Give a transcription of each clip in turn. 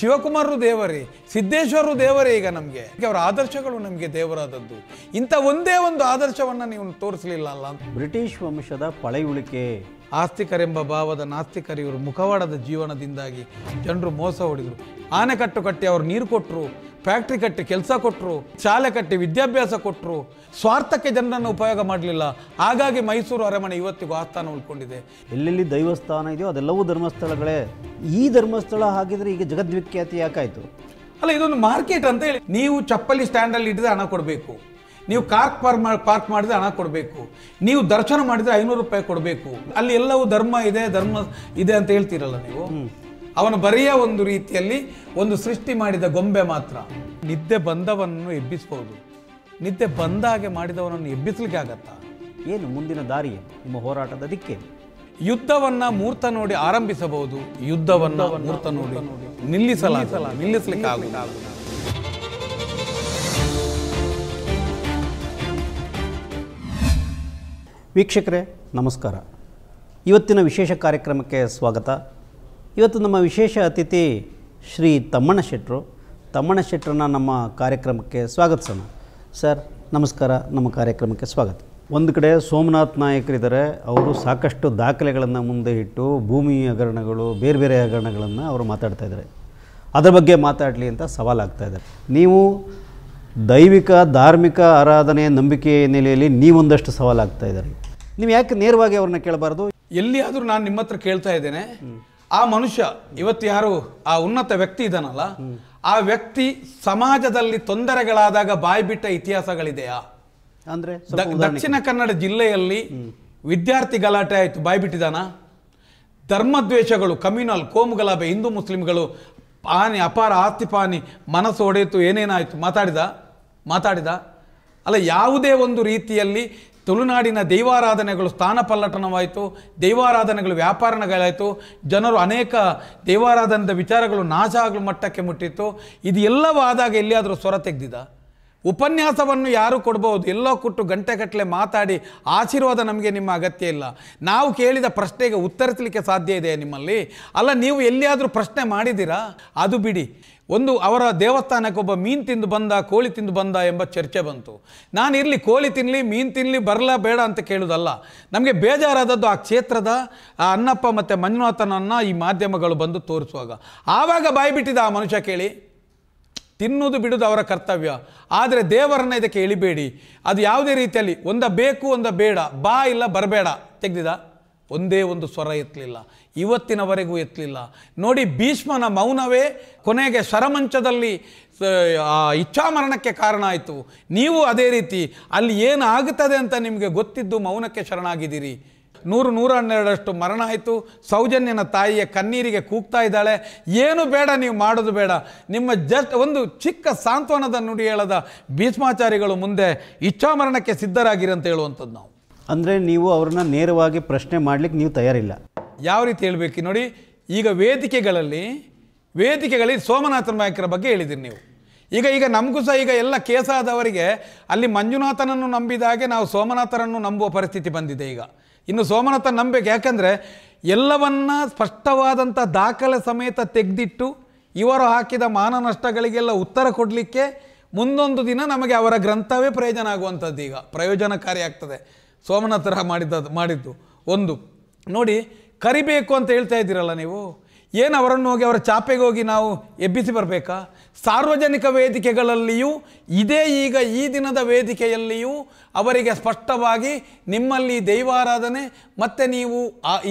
ಶಿವಕುಮಾರರು ದೇವರೇ ಸಿದ್ದೇಶ್ವರರು ದೇವರೇ ಈಗ ನಮಗೆ ಅವರ ಆದರ್ಶಗಳು ನಮಗೆ ದೇವರಾದದ್ದು ಇಂಥ ಒಂದೇ ಒಂದು ಆದರ್ಶವನ್ನು ನೀವು ತೋರಿಸಲಿಲ್ಲ ಅಲ್ಲ ಬ್ರಿಟಿಷ್ ವಂಶದ ಪಳೆಯುಳಿಕೆ ಆಸ್ತಿಕರೆಂಬ ಭಾವದ ನಾಸ್ತಿಕರು ಇವರು ಮುಖವಾಡದ ಜೀವನದಿಂದಾಗಿ ಜನರು ಮೋಸ ಹೊಡೆದರು ಕಟ್ಟು ಕಟ್ಟಿ ಅವರು ನೀರು ಕೊಟ್ಟರು ಫ್ಯಾಕ್ಟ್ರಿ ಕಟ್ಟಿ ಕೆಲಸ ಕೊಟ್ಟರು ಶಾಲೆ ಕಟ್ಟಿ ವಿದ್ಯಾಭ್ಯಾಸ ಕೊಟ್ಟರು ಸ್ವಾರ್ಥಕ್ಕೆ ಜನರನ್ನು ಉಪಯೋಗ ಮಾಡಲಿಲ್ಲ ಹಾಗಾಗಿ ಮೈಸೂರು ಅರಮನೆ ಇವತ್ತಿಗೂ ಆಸ್ಥಾನ ಉಳ್ಕೊಂಡಿದೆ ಎಲ್ಲೆಲ್ಲಿ ದೈವಸ್ಥಾನ ಇದೆಯೋ ಅದೆಲ್ಲವೂ ಧರ್ಮಸ್ಥಳಗಳೇ ಈ ಧರ್ಮಸ್ಥಳ ಹಾಗಿದ್ರೆ ಈಗ ಜಗದ್ವಿಖ್ಯಾತಿ ಯಾಕಾಯಿತು ಅಲ್ಲ ಇದೊಂದು ಮಾರ್ಕೆಟ್ ಅಂತ ಹೇಳಿ ನೀವು ಚಪ್ಪಲಿ ಸ್ಟ್ಯಾಂಡಲ್ಲಿ ಇಟ್ಟಿದ್ರೆ ಹಣ ಕೊಡಬೇಕು ನೀವು ಕಾರ್ಕ್ ಪಾರ್ಕ್ ಮಾಡಿ ಪಾರ್ಕ್ ಮಾಡಿದರೆ ಹಣ ಕೊಡಬೇಕು ನೀವು ದರ್ಶನ ಮಾಡಿದರೆ ಐನೂರು ರೂಪಾಯಿ ಕೊಡಬೇಕು ಅಲ್ಲಿ ಎಲ್ಲವೂ ಧರ್ಮ ಇದೆ ಧರ್ಮ ಇದೆ ಅಂತ ಹೇಳ್ತೀರಲ್ಲ ನೀವು ಅವನು ಬರೆಯ ಒಂದು ರೀತಿಯಲ್ಲಿ ಒಂದು ಸೃಷ್ಟಿ ಮಾಡಿದ ಗೊಂಬೆ ಮಾತ್ರ ನಿದ್ದೆ ಬಂದವನನ್ನು ಎಬ್ಬಿಸ್ಬೋದು ನಿದ್ದೆ ಬಂದ ಹಾಗೆ ಮಾಡಿದವನನ್ನು ಎಬ್ಬಿಸ್ಲಿಕ್ಕೆ ಆಗತ್ತಾ ಏನು ಮುಂದಿನ ದಾರಿ ನಿಮ್ಮ ಹೋರಾಟದ ದಿಕ್ಕೆ ಯುದ್ಧವನ್ನ ಮೂರ್ತ ನೋಡಿ ಆರಂಭಿಸಬಹುದು ಯುದ್ಧವನ್ನ ಮೂರ್ತ ನೋಡಿ ನಿಲ್ಲಿಸಲಾಗಲ್ಲ ನಿಲ್ಲಿಸಲಿಕ್ಕೆ ಆಗುತ್ತೆ ವೀಕ್ಷಕರೇ ನಮಸ್ಕಾರ ಇವತ್ತಿನ ವಿಶೇಷ ಕಾರ್ಯಕ್ರಮಕ್ಕೆ ಸ್ವಾಗತ ಇವತ್ತು ನಮ್ಮ ವಿಶೇಷ ಅತಿಥಿ ಶ್ರೀ ತಮ್ಮಣ್ಣ ಶೆಟ್ಟರು ತಮ್ಮಣ್ಣ ಶೆಟ್ಟರನ್ನ ನಮ್ಮ ಕಾರ್ಯಕ್ರಮಕ್ಕೆ ಸ್ವಾಗತಿಸೋಣ ಸರ್ ನಮಸ್ಕಾರ ನಮ್ಮ ಕಾರ್ಯಕ್ರಮಕ್ಕೆ ಸ್ವಾಗತ ಒಂದು ಕಡೆ ಸೋಮನಾಥ್ ನಾಯಕರಿದ್ದಾರೆ ಅವರು ಸಾಕಷ್ಟು ದಾಖಲೆಗಳನ್ನು ಮುಂದೆ ಇಟ್ಟು ಭೂಮಿ ಹಗರಣಗಳು ಬೇರೆ ಬೇರೆ ಹಗರಣಗಳನ್ನು ಅವರು ಮಾತಾಡ್ತಾ ಇದ್ದಾರೆ ಅದರ ಬಗ್ಗೆ ಮಾತಾಡಲಿ ಅಂತ ಸವಾಲಾಗ್ತಾ ಇದ್ದಾರೆ ನೀವು ದೈವಿಕ ಧಾರ್ಮಿಕ ಆರಾಧನೆ ನಂಬಿಕೆ ಹಿನ್ನೆಲೆಯಲ್ಲಿ ನೀವೊಂದಷ್ಟು ಸವಾಲಾಗ್ತಾ ಇದ್ದಾರೆ ನೀವು ಯಾಕೆ ನೇರವಾಗಿ ಅವ್ರನ್ನ ಕೇಳಬಾರ್ದು ಎಲ್ಲಿಯಾದರೂ ನಾನು ನಿಮ್ಮ ಹತ್ರ ಕೇಳ್ತಾ ಇದ್ದೇನೆ ಆ ಮನುಷ್ಯ ಇವತ್ತು ಯಾರು ಆ ಉನ್ನತ ವ್ಯಕ್ತಿ ಇದನ್ನಲ್ಲ ಆ ವ್ಯಕ್ತಿ ಸಮಾಜದಲ್ಲಿ ತೊಂದರೆಗಳಾದಾಗ ಬಾಯಿ ಬಿಟ್ಟ ಇತಿಹಾಸಗಳಿದೆಯಾ ಅಂದ್ರೆ ದಕ್ಷಿಣ ಕನ್ನಡ ಜಿಲ್ಲೆಯಲ್ಲಿ ವಿದ್ಯಾರ್ಥಿ ಗಲಾಟೆ ಆಯಿತು ಬಿಟ್ಟಿದಾನ ಧರ್ಮದ್ವೇಷಗಳು ಕಮ್ಯುನಲ್ ಕೋಮುಗಲಾಭೆ ಹಿಂದೂ ಮುಸ್ಲಿಂಗಳು ಪಾನಿ ಅಪಾರ ಆಸ್ತಿ ಪಾನಿ ಮನಸ್ಸು ಒಡೆಯಿತು ಏನೇನಾಯಿತು ಮಾತಾಡಿದ ಮಾತಾಡಿದ ಅಲ್ಲ ಯಾವುದೇ ಒಂದು ರೀತಿಯಲ್ಲಿ ತುಳುನಾಡಿನ ದೈವಾರಾಧನೆಗಳು ಸ್ಥಾನ ಪಲ್ಲಟನವಾಯಿತು ದೈವಾರಾಧನೆಗಳು ವ್ಯಾಪಾರಗಳಾಯಿತು ಜನರು ಅನೇಕ ದೈವಾರಾಧನದ ವಿಚಾರಗಳು ನಾಶ ಆಗಲು ಮಟ್ಟಕ್ಕೆ ಮುಟ್ಟಿತ್ತು ಇದು ಆದಾಗ ಎಲ್ಲಿಯಾದರೂ ಸ್ವರ ತೆಗೆದಿದ ಉಪನ್ಯಾಸವನ್ನು ಯಾರು ಕೊಡ್ಬೋದು ಎಲ್ಲೋ ಕೊಟ್ಟು ಗಂಟೆಗಟ್ಟಲೆ ಮಾತಾಡಿ ಆಶೀರ್ವಾದ ನಮಗೆ ನಿಮ್ಮ ಅಗತ್ಯ ಇಲ್ಲ ನಾವು ಕೇಳಿದ ಪ್ರಶ್ನೆಗೆ ಉತ್ತರಿಸಲಿಕ್ಕೆ ಸಾಧ್ಯ ಇದೆ ನಿಮ್ಮಲ್ಲಿ ಅಲ್ಲ ನೀವು ಎಲ್ಲಿಯಾದರೂ ಪ್ರಶ್ನೆ ಮಾಡಿದ್ದೀರಾ ಅದು ಬಿಡಿ ಒಂದು ಅವರ ದೇವಸ್ಥಾನಕ್ಕೆ ಒಬ್ಬ ಮೀನು ತಿಂದು ಬಂದ ಕೋಳಿ ತಿಂದು ಬಂದ ಎಂಬ ಚರ್ಚೆ ಬಂತು ನಾನು ಇರಲಿ ಕೋಳಿ ತಿನ್ನಲಿ ಮೀನು ತಿನ್ನಲಿ ಬರಲ ಬೇಡ ಅಂತ ಕೇಳೋದಲ್ಲ ನಮಗೆ ಬೇಜಾರಾದದ್ದು ಆ ಕ್ಷೇತ್ರದ ಆ ಅನ್ನಪ್ಪ ಮತ್ತು ಮಂಜುನಾಥನನ್ನು ಈ ಮಾಧ್ಯಮಗಳು ಬಂದು ತೋರಿಸುವಾಗ ಆವಾಗ ಬಾಯ್ಬಿಟ್ಟಿದ್ದ ಆ ಮನುಷ್ಯ ಕೇಳಿ ತಿನ್ನುವುದು ಬಿಡೋದು ಅವರ ಕರ್ತವ್ಯ ಆದರೆ ದೇವರನ್ನ ಇದಕ್ಕೆ ಇಳಿಬೇಡಿ ಅದು ಯಾವುದೇ ರೀತಿಯಲ್ಲಿ ಒಂದ ಬೇಕು ಒಂದ ಬೇಡ ಬಾ ಇಲ್ಲ ಬರಬೇಡ ತೆಗೆದಿದ ಒಂದೇ ಒಂದು ಸ್ವರ ಎತ್ತಲಿಲ್ಲ ಇವತ್ತಿನವರೆಗೂ ಎತ್ತಲಿಲ್ಲ ನೋಡಿ ಭೀಷ್ಮನ ಮೌನವೇ ಕೊನೆಗೆ ಸ್ವರಮಂಚದಲ್ಲಿ ಇಚ್ಛಾಮರಣಕ್ಕೆ ಕಾರಣ ಆಯಿತು ನೀವು ಅದೇ ರೀತಿ ಅಲ್ಲಿ ಏನು ಆಗುತ್ತದೆ ಅಂತ ನಿಮಗೆ ಗೊತ್ತಿದ್ದು ಮೌನಕ್ಕೆ ಶರಣಾಗಿದ್ದೀರಿ ನೂರು ನೂರ ಹನ್ನೆರಡರಷ್ಟು ಮರಣ ಆಯಿತು ಸೌಜನ್ಯನ ತಾಯಿಯ ಕಣ್ಣೀರಿಗೆ ಕೂಗ್ತಾ ಇದ್ದಾಳೆ ಏನು ಬೇಡ ನೀವು ಮಾಡೋದು ಬೇಡ ನಿಮ್ಮ ಜಸ್ಟ್ ಒಂದು ಚಿಕ್ಕ ಸಾಂತ್ವನದ ನುಡಿ ಹೇಳದ ಭೀಷ್ಮಾಚಾರಿಗಳು ಮುಂದೆ ಇಚ್ಛಾಮರಣಕ್ಕೆ ಸಿದ್ಧರಾಗಿರಿ ಅಂತ ಹೇಳುವಂಥದ್ದು ನಾವು ಅಂದರೆ ನೀವು ಅವ್ರನ್ನ ನೇರವಾಗಿ ಪ್ರಶ್ನೆ ಮಾಡಲಿಕ್ಕೆ ನೀವು ತಯಾರಿಲ್ಲ ಯಾವ ರೀತಿ ಹೇಳಬೇಕು ನೋಡಿ ಈಗ ವೇದಿಕೆಗಳಲ್ಲಿ ವೇದಿಕೆಗಳಲ್ಲಿ ಸೋಮನಾಥನ ನಾಯಕರ ಬಗ್ಗೆ ಹೇಳಿದ್ದೀರಿ ನೀವು ಈಗ ಈಗ ನಮಗೂ ಸಹ ಈಗ ಎಲ್ಲ ಕೇಸಾದವರಿಗೆ ಅಲ್ಲಿ ಮಂಜುನಾಥನನ್ನು ನಂಬಿದಾಗೆ ನಾವು ಸೋಮನಾಥರನ್ನು ನಂಬುವ ಪರಿಸ್ಥಿತಿ ಬಂದಿದೆ ಈಗ ಇನ್ನು ಸೋಮನಾಥ ನಂಬಬೇಕು ಯಾಕಂದರೆ ಎಲ್ಲವನ್ನ ಸ್ಪಷ್ಟವಾದಂಥ ದಾಖಲೆ ಸಮೇತ ತೆಗೆದಿಟ್ಟು ಇವರು ಹಾಕಿದ ಮಾನನಷ್ಟಗಳಿಗೆಲ್ಲ ಉತ್ತರ ಕೊಡಲಿಕ್ಕೆ ಮುಂದೊಂದು ದಿನ ನಮಗೆ ಅವರ ಗ್ರಂಥವೇ ಪ್ರಯೋಜನ ಆಗುವಂಥದ್ದು ಈಗ ಪ್ರಯೋಜನಕಾರಿಯಾಗ್ತದೆ ಆಗ್ತದೆ ಸೋಮನಾಥರ ಮಾಡಿದ್ದು ಮಾಡಿದ್ದು ಒಂದು ನೋಡಿ ಕರಿಬೇಕು ಅಂತ ಹೇಳ್ತಾ ಇದ್ದೀರಲ್ಲ ನೀವು ಏನು ಅವರನ್ನು ಹೋಗಿ ಅವರ ಚಾಪೆಗೆ ಹೋಗಿ ನಾವು ಎಬ್ಬಿಸಿ ಬರಬೇಕಾ ಸಾರ್ವಜನಿಕ ವೇದಿಕೆಗಳಲ್ಲಿಯೂ ಇದೇ ಈಗ ಈ ದಿನದ ವೇದಿಕೆಯಲ್ಲಿಯೂ ಅವರಿಗೆ ಸ್ಪಷ್ಟವಾಗಿ ನಿಮ್ಮಲ್ಲಿ ದೈವಾರಾಧನೆ ಮತ್ತು ನೀವು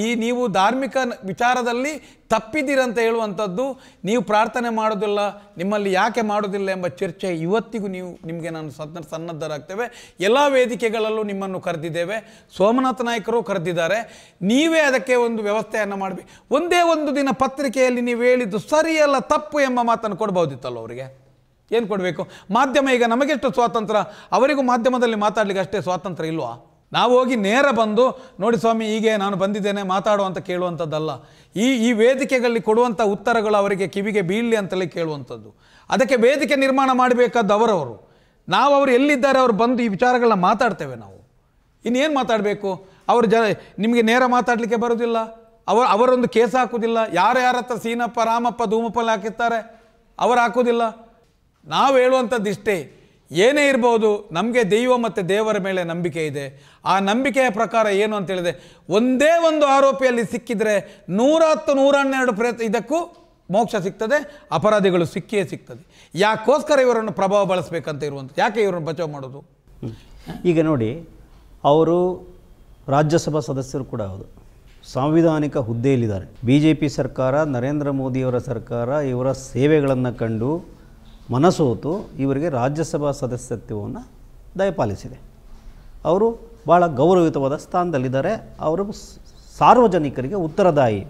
ಈ ನೀವು ಧಾರ್ಮಿಕ ವಿಚಾರದಲ್ಲಿ ತಪ್ಪಿದ್ದೀರಂತ ಹೇಳುವಂಥದ್ದು ನೀವು ಪ್ರಾರ್ಥನೆ ಮಾಡೋದಿಲ್ಲ ನಿಮ್ಮಲ್ಲಿ ಯಾಕೆ ಮಾಡೋದಿಲ್ಲ ಎಂಬ ಚರ್ಚೆ ಇವತ್ತಿಗೂ ನೀವು ನಿಮಗೆ ನಾನು ಸದ್ನ ಸನ್ನದ್ಧರಾಗ್ತೇವೆ ಎಲ್ಲ ವೇದಿಕೆಗಳಲ್ಲೂ ನಿಮ್ಮನ್ನು ಕರೆದಿದ್ದೇವೆ ಸೋಮನಾಥ ನಾಯಕರು ಕರೆದಿದ್ದಾರೆ ನೀವೇ ಅದಕ್ಕೆ ಒಂದು ವ್ಯವಸ್ಥೆಯನ್ನು ಮಾಡಬೇಕು ಒಂದೇ ಒಂದು ದಿನ ಪತ್ರಿಕೆಯಲ್ಲಿ ನೀವು ಹೇಳಿದ್ದು ಸರಿಯಲ್ಲ ತಪ್ಪು ಎಂಬ ಮಾತನ್ನು ಕೊಡ್ಬೋದಿತ್ತಲ್ಲ ಅವರಿಗೆ ಏನು ಕೊಡಬೇಕು ಮಾಧ್ಯಮ ಈಗ ನಮಗೆಷ್ಟು ಸ್ವಾತಂತ್ರ್ಯ ಅವರಿಗೂ ಮಾಧ್ಯಮದಲ್ಲಿ ಮಾತಾಡಲಿಕ್ಕೆ ಅಷ್ಟೇ ಸ್ವಾತಂತ್ರ್ಯ ಇಲ್ವಾ ನಾವು ಹೋಗಿ ನೇರ ಬಂದು ನೋಡಿ ಸ್ವಾಮಿ ಹೀಗೆ ನಾನು ಬಂದಿದ್ದೇನೆ ಮಾತಾಡುವಂಥ ಕೇಳುವಂಥದ್ದಲ್ಲ ಈ ಈ ವೇದಿಕೆಗಳಲ್ಲಿ ಕೊಡುವಂಥ ಉತ್ತರಗಳು ಅವರಿಗೆ ಕಿವಿಗೆ ಬೀಳಲಿ ಅಂತಲೇ ಕೇಳುವಂಥದ್ದು ಅದಕ್ಕೆ ವೇದಿಕೆ ನಿರ್ಮಾಣ ಮಾಡಬೇಕಾದ್ದು ಅವರವರು ನಾವು ಅವರು ಎಲ್ಲಿದ್ದಾರೆ ಅವರು ಬಂದು ಈ ವಿಚಾರಗಳನ್ನ ಮಾತಾಡ್ತೇವೆ ನಾವು ಇನ್ನೇನು ಮಾತಾಡಬೇಕು ಅವರು ಜ ನಿಮಗೆ ನೇರ ಮಾತಾಡಲಿಕ್ಕೆ ಬರೋದಿಲ್ಲ ಅವ ಅವರೊಂದು ಕೇಸ್ ಹಾಕೋದಿಲ್ಲ ಯಾರು ಯಾರ ಹತ್ರ ಸೀನಪ್ಪ ರಾಮಪ್ಪ ಧೂಮಪ್ಪಲ್ಲಿ ಹಾಕಿರ್ತಾರೆ ಅವರು ಹಾಕೋದಿಲ್ಲ ನಾವು ಹೇಳುವಂಥದ್ದು ಇಷ್ಟೇ ಏನೇ ಇರ್ಬೋದು ನಮಗೆ ದೈವ ಮತ್ತು ದೇವರ ಮೇಲೆ ನಂಬಿಕೆ ಇದೆ ಆ ನಂಬಿಕೆಯ ಪ್ರಕಾರ ಏನು ಅಂತೇಳಿದೆ ಒಂದೇ ಒಂದು ಆರೋಪಿಯಲ್ಲಿ ಸಿಕ್ಕಿದರೆ ನೂರ ಹತ್ತು ನೂರ ಹನ್ನೆರಡು ಪ್ರಯತ್ನ ಇದಕ್ಕೂ ಮೋಕ್ಷ ಸಿಗ್ತದೆ ಅಪರಾಧಿಗಳು ಸಿಕ್ಕಿಯೇ ಸಿಗ್ತದೆ ಯಾಕೋಸ್ಕರ ಇವರನ್ನು ಪ್ರಭಾವ ಬಳಸಬೇಕಂತ ಇರುವಂಥ ಯಾಕೆ ಇವರನ್ನು ಬಚಾವ್ ಮಾಡೋದು ಈಗ ನೋಡಿ ಅವರು ರಾಜ್ಯಸಭಾ ಸದಸ್ಯರು ಕೂಡ ಹೌದು ಸಾಂವಿಧಾನಿಕ ಹುದ್ದೆಯಲ್ಲಿದ್ದಾರೆ ಬಿ ಜೆ ಪಿ ಸರ್ಕಾರ ನರೇಂದ್ರ ಮೋದಿಯವರ ಸರ್ಕಾರ ಇವರ ಸೇವೆಗಳನ್ನು ಕಂಡು ಮನಸೋತು ಇವರಿಗೆ ರಾಜ್ಯಸಭಾ ಸದಸ್ಯತ್ವವನ್ನು ದಯಪಾಲಿಸಿದೆ ಅವರು ಭಾಳ ಗೌರವಯುತವಾದ ಸ್ಥಾನದಲ್ಲಿದ್ದಾರೆ ಅವರು ಸಾರ್ವಜನಿಕರಿಗೆ ಉತ್ತರದಾಯಿ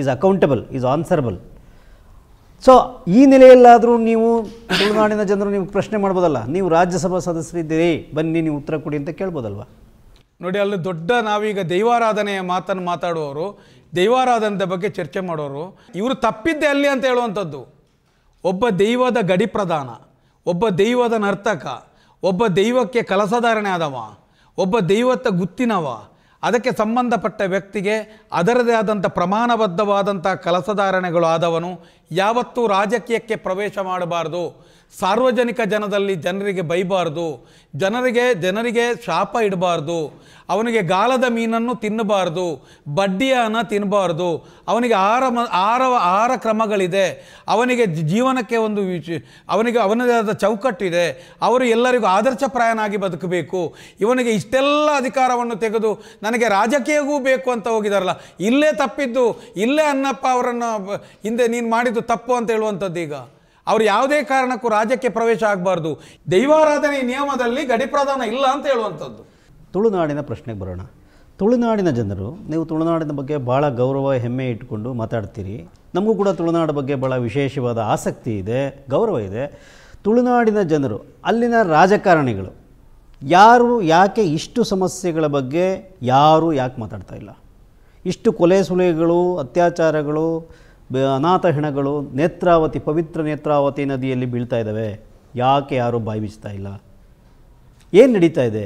is accountable is answerable so ಈ ನೆಲೆಯಲ್ಲಾದರೂ ನೀವು ತುಳುನಾಡಿನ ಜನರು ನೀವು ಪ್ರಶ್ನೆ ಮಾಡ್ಬೋದಲ್ಲ ನೀವು ರಾಜ್ಯಸಭಾ ಸದಸ್ಯರಿದ್ದೀರಿ ಬನ್ನಿ ನೀವು ಉತ್ತರ ಕೊಡಿ ಅಂತ ಕೇಳ್ಬೋದಲ್ವ ನೋಡಿ ಅಲ್ಲಿ ದೊಡ್ಡ ನಾವೀಗ ದೈವಾರಾಧನೆಯ ಮಾತನ್ನು ಮಾತಾಡುವವರು ದೈವಾರಾಧನೆದ ಬಗ್ಗೆ ಚರ್ಚೆ ಮಾಡೋರು ಇವರು ತಪ್ಪಿದ್ದೆ ಅಲ್ಲಿ ಅಂತ ಹೇಳುವಂಥದ್ದು ಒಬ್ಬ ದೈವದ ಗಡಿ ಪ್ರಧಾನ ಒಬ್ಬ ದೈವದ ನರ್ತಕ ಒಬ್ಬ ದೈವಕ್ಕೆ ಕಲಸಧಾರಣೆ ಆದವ ಒಬ್ಬ ದೈವತ್ತ ಗುತ್ತಿನವ ಅದಕ್ಕೆ ಸಂಬಂಧಪಟ್ಟ ವ್ಯಕ್ತಿಗೆ ಅದರದೇ ಆದಂಥ ಪ್ರಮಾಣಬದ್ಧವಾದಂಥ ಕಲಸಧಾರಣೆಗಳು ಆದವನು ಯಾವತ್ತೂ ರಾಜಕೀಯಕ್ಕೆ ಪ್ರವೇಶ ಮಾಡಬಾರ್ದು ಸಾರ್ವಜನಿಕ ಜನದಲ್ಲಿ ಜನರಿಗೆ ಬೈಬಾರ್ದು ಜನರಿಗೆ ಜನರಿಗೆ ಶಾಪ ಇಡಬಾರ್ದು ಅವನಿಗೆ ಗಾಲದ ಮೀನನ್ನು ತಿನ್ನಬಾರ್ದು ಬಡ್ಡಿಯನ್ನು ತಿನ್ನಬಾರ್ದು ಅವನಿಗೆ ಆಹಾರ ಮ ಆಹಾರ ಆಹಾರ ಕ್ರಮಗಳಿದೆ ಅವನಿಗೆ ಜೀವನಕ್ಕೆ ಒಂದು ಅವನಿಗೆ ಅವನದೇ ಆದ ಚೌಕಟ್ಟಿದೆ ಅವರು ಎಲ್ಲರಿಗೂ ಆದರ್ಶಪ್ರಾಯನಾಗಿ ಬದುಕಬೇಕು ಇವನಿಗೆ ಇಷ್ಟೆಲ್ಲ ಅಧಿಕಾರವನ್ನು ತೆಗೆದು ನನಗೆ ರಾಜಕೀಯವೂ ಬೇಕು ಅಂತ ಹೋಗಿದಾರಲ್ಲ ಇಲ್ಲೇ ತಪ್ಪಿದ್ದು ಇಲ್ಲೇ ಅನ್ನಪ್ಪ ಅವರನ್ನು ಹಿಂದೆ ನೀನು ಮಾಡಿದ್ದು ತಪ್ಪು ಅಂತ ಹೇಳುವಂಥದ್ದು ಈಗ ಅವ್ರು ಯಾವುದೇ ಕಾರಣಕ್ಕೂ ರಾಜ್ಯಕ್ಕೆ ಪ್ರವೇಶ ಆಗಬಾರ್ದು ದೈವಾರಾಧನೆ ನಿಯಮದಲ್ಲಿ ಪ್ರಧಾನ ಇಲ್ಲ ಅಂತ ಹೇಳುವಂಥದ್ದು ತುಳುನಾಡಿನ ಪ್ರಶ್ನೆಗೆ ಬರೋಣ ತುಳುನಾಡಿನ ಜನರು ನೀವು ತುಳುನಾಡಿನ ಬಗ್ಗೆ ಭಾಳ ಗೌರವ ಹೆಮ್ಮೆ ಇಟ್ಕೊಂಡು ಮಾತಾಡ್ತೀರಿ ನಮಗೂ ಕೂಡ ತುಳುನಾಡು ಬಗ್ಗೆ ಭಾಳ ವಿಶೇಷವಾದ ಆಸಕ್ತಿ ಇದೆ ಗೌರವ ಇದೆ ತುಳುನಾಡಿನ ಜನರು ಅಲ್ಲಿನ ರಾಜಕಾರಣಿಗಳು ಯಾರು ಯಾಕೆ ಇಷ್ಟು ಸಮಸ್ಯೆಗಳ ಬಗ್ಗೆ ಯಾರು ಯಾಕೆ ಮಾತಾಡ್ತಾ ಇಲ್ಲ ಇಷ್ಟು ಕೊಲೆ ಸುಲೆಗಳು ಅತ್ಯಾಚಾರಗಳು ಅನಾಥ ಹೆಣಗಳು ನೇತ್ರಾವತಿ ಪವಿತ್ರ ನೇತ್ರಾವತಿ ನದಿಯಲ್ಲಿ ಬೀಳ್ತಾ ಇದ್ದಾವೆ ಯಾಕೆ ಯಾರೂ ಬಾಯಿ ಬಿಚ್ತಾ ಇಲ್ಲ ಏನು ನಡೀತಾ ಇದೆ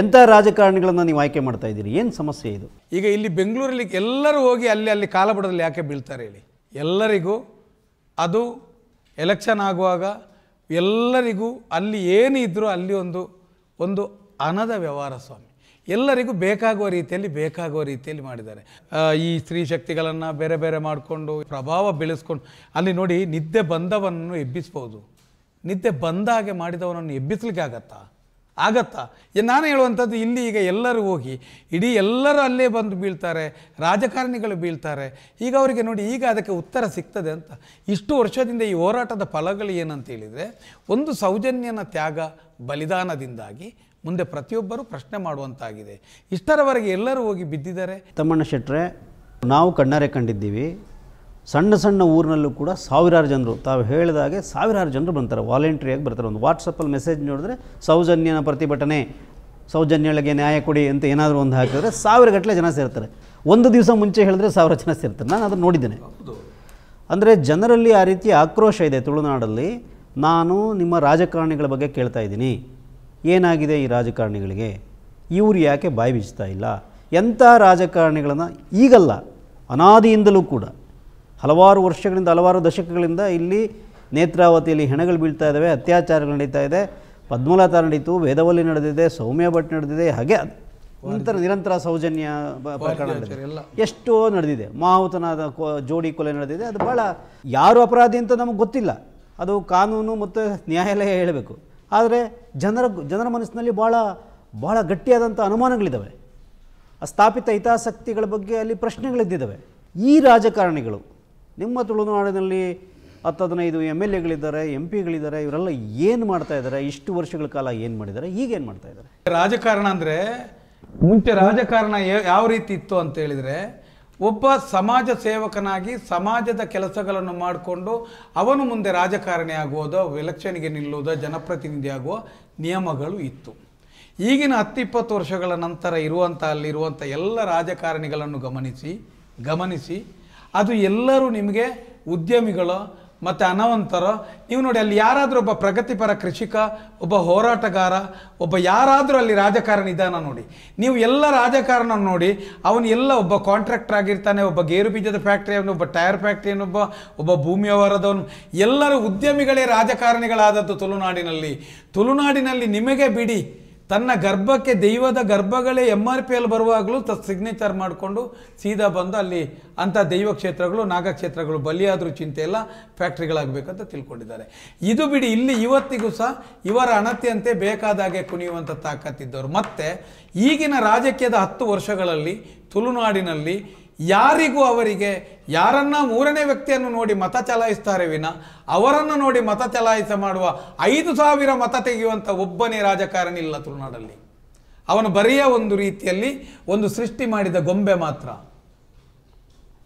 ಎಂಥ ರಾಜಕಾರಣಿಗಳನ್ನು ನೀವು ಆಯ್ಕೆ ಮಾಡ್ತಾ ಇದ್ದೀರಿ ಏನು ಸಮಸ್ಯೆ ಇದು ಈಗ ಇಲ್ಲಿ ಬೆಂಗಳೂರಲ್ಲಿ ಎಲ್ಲರೂ ಹೋಗಿ ಅಲ್ಲಿ ಅಲ್ಲಿ ಕಾಲಬಡದಲ್ಲಿ ಯಾಕೆ ಬೀಳ್ತಾರೆ ಹೇಳಿ ಎಲ್ಲರಿಗೂ ಅದು ಎಲೆಕ್ಷನ್ ಆಗುವಾಗ ಎಲ್ಲರಿಗೂ ಅಲ್ಲಿ ಏನಿದ್ರೂ ಅಲ್ಲಿ ಒಂದು ಒಂದು ಹಣದ ವ್ಯವಹಾರ ಸ್ವಾಮಿ ಎಲ್ಲರಿಗೂ ಬೇಕಾಗುವ ರೀತಿಯಲ್ಲಿ ಬೇಕಾಗುವ ರೀತಿಯಲ್ಲಿ ಮಾಡಿದ್ದಾರೆ ಈ ಸ್ತ್ರೀ ಶಕ್ತಿಗಳನ್ನು ಬೇರೆ ಬೇರೆ ಮಾಡಿಕೊಂಡು ಪ್ರಭಾವ ಬೆಳೆಸ್ಕೊಂಡು ಅಲ್ಲಿ ನೋಡಿ ನಿದ್ದೆ ಬಂದವನನ್ನು ಎಬ್ಬಿಸ್ಬೋದು ನಿದ್ದೆ ಬಂದ ಹಾಗೆ ಮಾಡಿದವನನ್ನು ಎಬ್ಬಿಸ್ಲಿಕ್ಕೆ ಆಗತ್ತಾ ಆಗತ್ತಾ ನಾನು ಹೇಳುವಂಥದ್ದು ಇಲ್ಲಿ ಈಗ ಎಲ್ಲರೂ ಹೋಗಿ ಇಡೀ ಎಲ್ಲರೂ ಅಲ್ಲೇ ಬಂದು ಬೀಳ್ತಾರೆ ರಾಜಕಾರಣಿಗಳು ಬೀಳ್ತಾರೆ ಈಗ ಅವರಿಗೆ ನೋಡಿ ಈಗ ಅದಕ್ಕೆ ಉತ್ತರ ಸಿಗ್ತದೆ ಅಂತ ಇಷ್ಟು ವರ್ಷದಿಂದ ಈ ಹೋರಾಟದ ಫಲಗಳು ಏನಂತ ಹೇಳಿದರೆ ಒಂದು ಸೌಜನ್ಯನ ತ್ಯಾಗ ಬಲಿದಾನದಿಂದಾಗಿ ಮುಂದೆ ಪ್ರತಿಯೊಬ್ಬರೂ ಪ್ರಶ್ನೆ ಮಾಡುವಂತಾಗಿದೆ ಇಷ್ಟರವರೆಗೆ ಎಲ್ಲರೂ ಹೋಗಿ ಬಿದ್ದಿದ್ದಾರೆ ತಮ್ಮಣ್ಣ ಶೆಟ್ಟರೆ ನಾವು ಕಣ್ಣಾರೆ ಕಂಡಿದ್ದೀವಿ ಸಣ್ಣ ಸಣ್ಣ ಊರಿನಲ್ಲೂ ಕೂಡ ಸಾವಿರಾರು ಜನರು ತಾವು ಹೇಳಿದಾಗೆ ಸಾವಿರಾರು ಜನರು ಬರ್ತಾರೆ ವಾಲಂಟ್ರಿಯಾಗಿ ಬರ್ತಾರೆ ಒಂದು ವಾಟ್ಸಪ್ಪಲ್ಲಿ ಮೆಸೇಜ್ ನೋಡಿದ್ರೆ ಸೌಜನ್ಯನ ಪ್ರತಿಭಟನೆ ಸೌಜನ್ಯಳಿಗೆ ನ್ಯಾಯ ಕೊಡಿ ಅಂತ ಏನಾದರೂ ಒಂದು ಹಾಕಿದ್ರೆ ಸಾವಿರ ಗಟ್ಟಲೆ ಜನ ಸೇರ್ತಾರೆ ಒಂದು ದಿವಸ ಮುಂಚೆ ಹೇಳಿದ್ರೆ ಸಾವಿರ ಜನ ಸೇರ್ತಾರೆ ನಾನು ಅದನ್ನು ನೋಡಿದ್ದೇನೆ ಅಂದರೆ ಜನರಲ್ಲಿ ಆ ರೀತಿ ಆಕ್ರೋಶ ಇದೆ ತುಳುನಾಡಲ್ಲಿ ನಾನು ನಿಮ್ಮ ರಾಜಕಾರಣಿಗಳ ಬಗ್ಗೆ ಕೇಳ್ತಾ ಇದ್ದೀನಿ ಏನಾಗಿದೆ ಈ ರಾಜಕಾರಣಿಗಳಿಗೆ ಇವರು ಯಾಕೆ ಬಾಯಿ ಬೀಸ್ತಾ ಇಲ್ಲ ಎಂಥ ರಾಜಕಾರಣಿಗಳನ್ನು ಈಗಲ್ಲ ಅನಾದಿಯಿಂದಲೂ ಕೂಡ ಹಲವಾರು ವರ್ಷಗಳಿಂದ ಹಲವಾರು ದಶಕಗಳಿಂದ ಇಲ್ಲಿ ನೇತ್ರಾವತಿಯಲ್ಲಿ ಹೆಣಗಳು ಬೀಳ್ತಾ ಇದ್ದಾವೆ ಅತ್ಯಾಚಾರಗಳು ನಡೀತಾ ಇದೆ ಪದ್ಮಲತಾ ನಡೀತು ವೇದವಲ್ಲಿ ನಡೆದಿದೆ ಸೌಮ್ಯ ಭಟ್ ನಡೆದಿದೆ ಹಾಗೆ ನಂತರ ನಿರಂತರ ಸೌಜನ್ಯ ಪ್ರಕರಣ ನಡೆದಿದೆ ಎಷ್ಟೋ ನಡೆದಿದೆ ಮಾಹುತನಾದ ಜೋಡಿ ಕೊಲೆ ನಡೆದಿದೆ ಅದು ಭಾಳ ಯಾರು ಅಪರಾಧಿ ಅಂತ ನಮಗೆ ಗೊತ್ತಿಲ್ಲ ಅದು ಕಾನೂನು ಮತ್ತು ನ್ಯಾಯಾಲಯ ಹೇಳಬೇಕು ಆದರೆ ಜನರ ಜನರ ಮನಸ್ಸಿನಲ್ಲಿ ಭಾಳ ಭಾಳ ಗಟ್ಟಿಯಾದಂಥ ಅನುಮಾನಗಳಿದ್ದಾವೆ ಸ್ಥಾಪಿತ ಹಿತಾಸಕ್ತಿಗಳ ಬಗ್ಗೆ ಅಲ್ಲಿ ಪ್ರಶ್ನೆಗಳಿದ್ದಿದ್ದಾವೆ ಈ ರಾಜಕಾರಣಿಗಳು ನಿಮ್ಮ ತುಳುನಾಡಿನಲ್ಲಿ ಹತ್ತು ಹದಿನೈದು ಎಮ್ ಎಲ್ ಎಗಳಿದ್ದಾರೆ ಎಂ ಪಿಗಳಿದ್ದಾರೆ ಇವರೆಲ್ಲ ಏನು ಮಾಡ್ತಾ ಇದ್ದಾರೆ ಇಷ್ಟು ವರ್ಷಗಳ ಕಾಲ ಏನು ಮಾಡಿದ್ದಾರೆ ಈಗೇನು ಏನು ಮಾಡ್ತಾ ಇದ್ದಾರೆ ರಾಜಕಾರಣ ಅಂದರೆ ಮುಂಚೆ ರಾಜಕಾರಣ ಯಾವ ರೀತಿ ಇತ್ತು ಅಂತ ಹೇಳಿದರೆ ಒಬ್ಬ ಸಮಾಜ ಸೇವಕನಾಗಿ ಸಮಾಜದ ಕೆಲಸಗಳನ್ನು ಮಾಡಿಕೊಂಡು ಅವನು ಮುಂದೆ ರಾಜಕಾರಣಿ ಆಗುವುದೋ ಎಲೆಕ್ಷನ್ಗೆ ನಿಲ್ಲುವುದೋ ಜನಪ್ರತಿನಿಧಿ ಆಗುವ ನಿಯಮಗಳು ಇತ್ತು ಈಗಿನ ಹತ್ತಿಪ್ಪತ್ತು ವರ್ಷಗಳ ನಂತರ ಇರುವಂಥ ಅಲ್ಲಿರುವಂಥ ಎಲ್ಲ ರಾಜಕಾರಣಿಗಳನ್ನು ಗಮನಿಸಿ ಗಮನಿಸಿ ಅದು ಎಲ್ಲರೂ ನಿಮಗೆ ಉದ್ಯಮಿಗಳು ಮತ್ತು ಅನವಂತರು ನೀವು ನೋಡಿ ಅಲ್ಲಿ ಯಾರಾದರೂ ಒಬ್ಬ ಪ್ರಗತಿಪರ ಕೃಷಿಕ ಒಬ್ಬ ಹೋರಾಟಗಾರ ಒಬ್ಬ ಯಾರಾದರೂ ಅಲ್ಲಿ ರಾಜಕಾರಣ ಇದಾನ ನೋಡಿ ನೀವು ಎಲ್ಲ ರಾಜಕಾರಣ ನೋಡಿ ಅವನು ಎಲ್ಲ ಒಬ್ಬ ಕಾಂಟ್ರಾಕ್ಟರ್ ಆಗಿರ್ತಾನೆ ಒಬ್ಬ ಗೇರು ಬೀಜದ ಫ್ಯಾಕ್ಟ್ರಿ ಅವನು ಒಬ್ಬ ಟೈರ್ ಫ್ಯಾಕ್ಟ್ರಿ ಏನೊಬ್ಬ ಒಬ್ಬ ಭೂಮಿ ವ್ಯವಹಾರದವನು ಎಲ್ಲರೂ ಉದ್ಯಮಿಗಳೇ ರಾಜಕಾರಣಿಗಳಾದದ್ದು ತುಳುನಾಡಿನಲ್ಲಿ ತುಳುನಾಡಿನಲ್ಲಿ ನಿಮಗೆ ಬಿಡಿ ತನ್ನ ಗರ್ಭಕ್ಕೆ ದೈವದ ಗರ್ಭಗಳೇ ಎಮ್ ಆರ್ ಪಿ ಅಲ್ಲಿ ಬರುವಾಗಲೂ ತ ಸಿಗ್ನೇಚರ್ ಮಾಡಿಕೊಂಡು ಸೀದಾ ಬಂದು ಅಲ್ಲಿ ಅಂಥ ದೈವ ಕ್ಷೇತ್ರಗಳು ನಾಗಕ್ಷೇತ್ರಗಳು ಬಲಿಯಾದರೂ ಚಿಂತೆ ಇಲ್ಲ ಫ್ಯಾಕ್ಟ್ರಿಗಳಾಗಬೇಕಂತ ತಿಳ್ಕೊಂಡಿದ್ದಾರೆ ಇದು ಬಿಡಿ ಇಲ್ಲಿ ಇವತ್ತಿಗೂ ಸಹ ಇವರ ಅಣತಿಯಂತೆ ಬೇಕಾದಾಗೆ ಕುಣಿಯುವಂಥ ತಾಕತ್ತಿದ್ದವರು ಮತ್ತು ಈಗಿನ ರಾಜಕೀಯದ ಹತ್ತು ವರ್ಷಗಳಲ್ಲಿ ತುಳುನಾಡಿನಲ್ಲಿ ಯಾರಿಗೂ ಅವರಿಗೆ ಯಾರನ್ನ ಮೂರನೇ ವ್ಯಕ್ತಿಯನ್ನು ನೋಡಿ ಮತ ಚಲಾಯಿಸ್ತಾರೆ ವಿನ ಅವರನ್ನು ನೋಡಿ ಮತ ಚಲಾಯಿಸ ಮಾಡುವ ಐದು ಸಾವಿರ ಮತ ತೆಗೆಯುವಂಥ ಒಬ್ಬನೇ ರಾಜಕಾರಣಿ ಇಲ್ಲ ತುಳುನಾಡಲ್ಲಿ ಅವನು ಬರೆಯ ಒಂದು ರೀತಿಯಲ್ಲಿ ಒಂದು ಸೃಷ್ಟಿ ಮಾಡಿದ ಗೊಂಬೆ ಮಾತ್ರ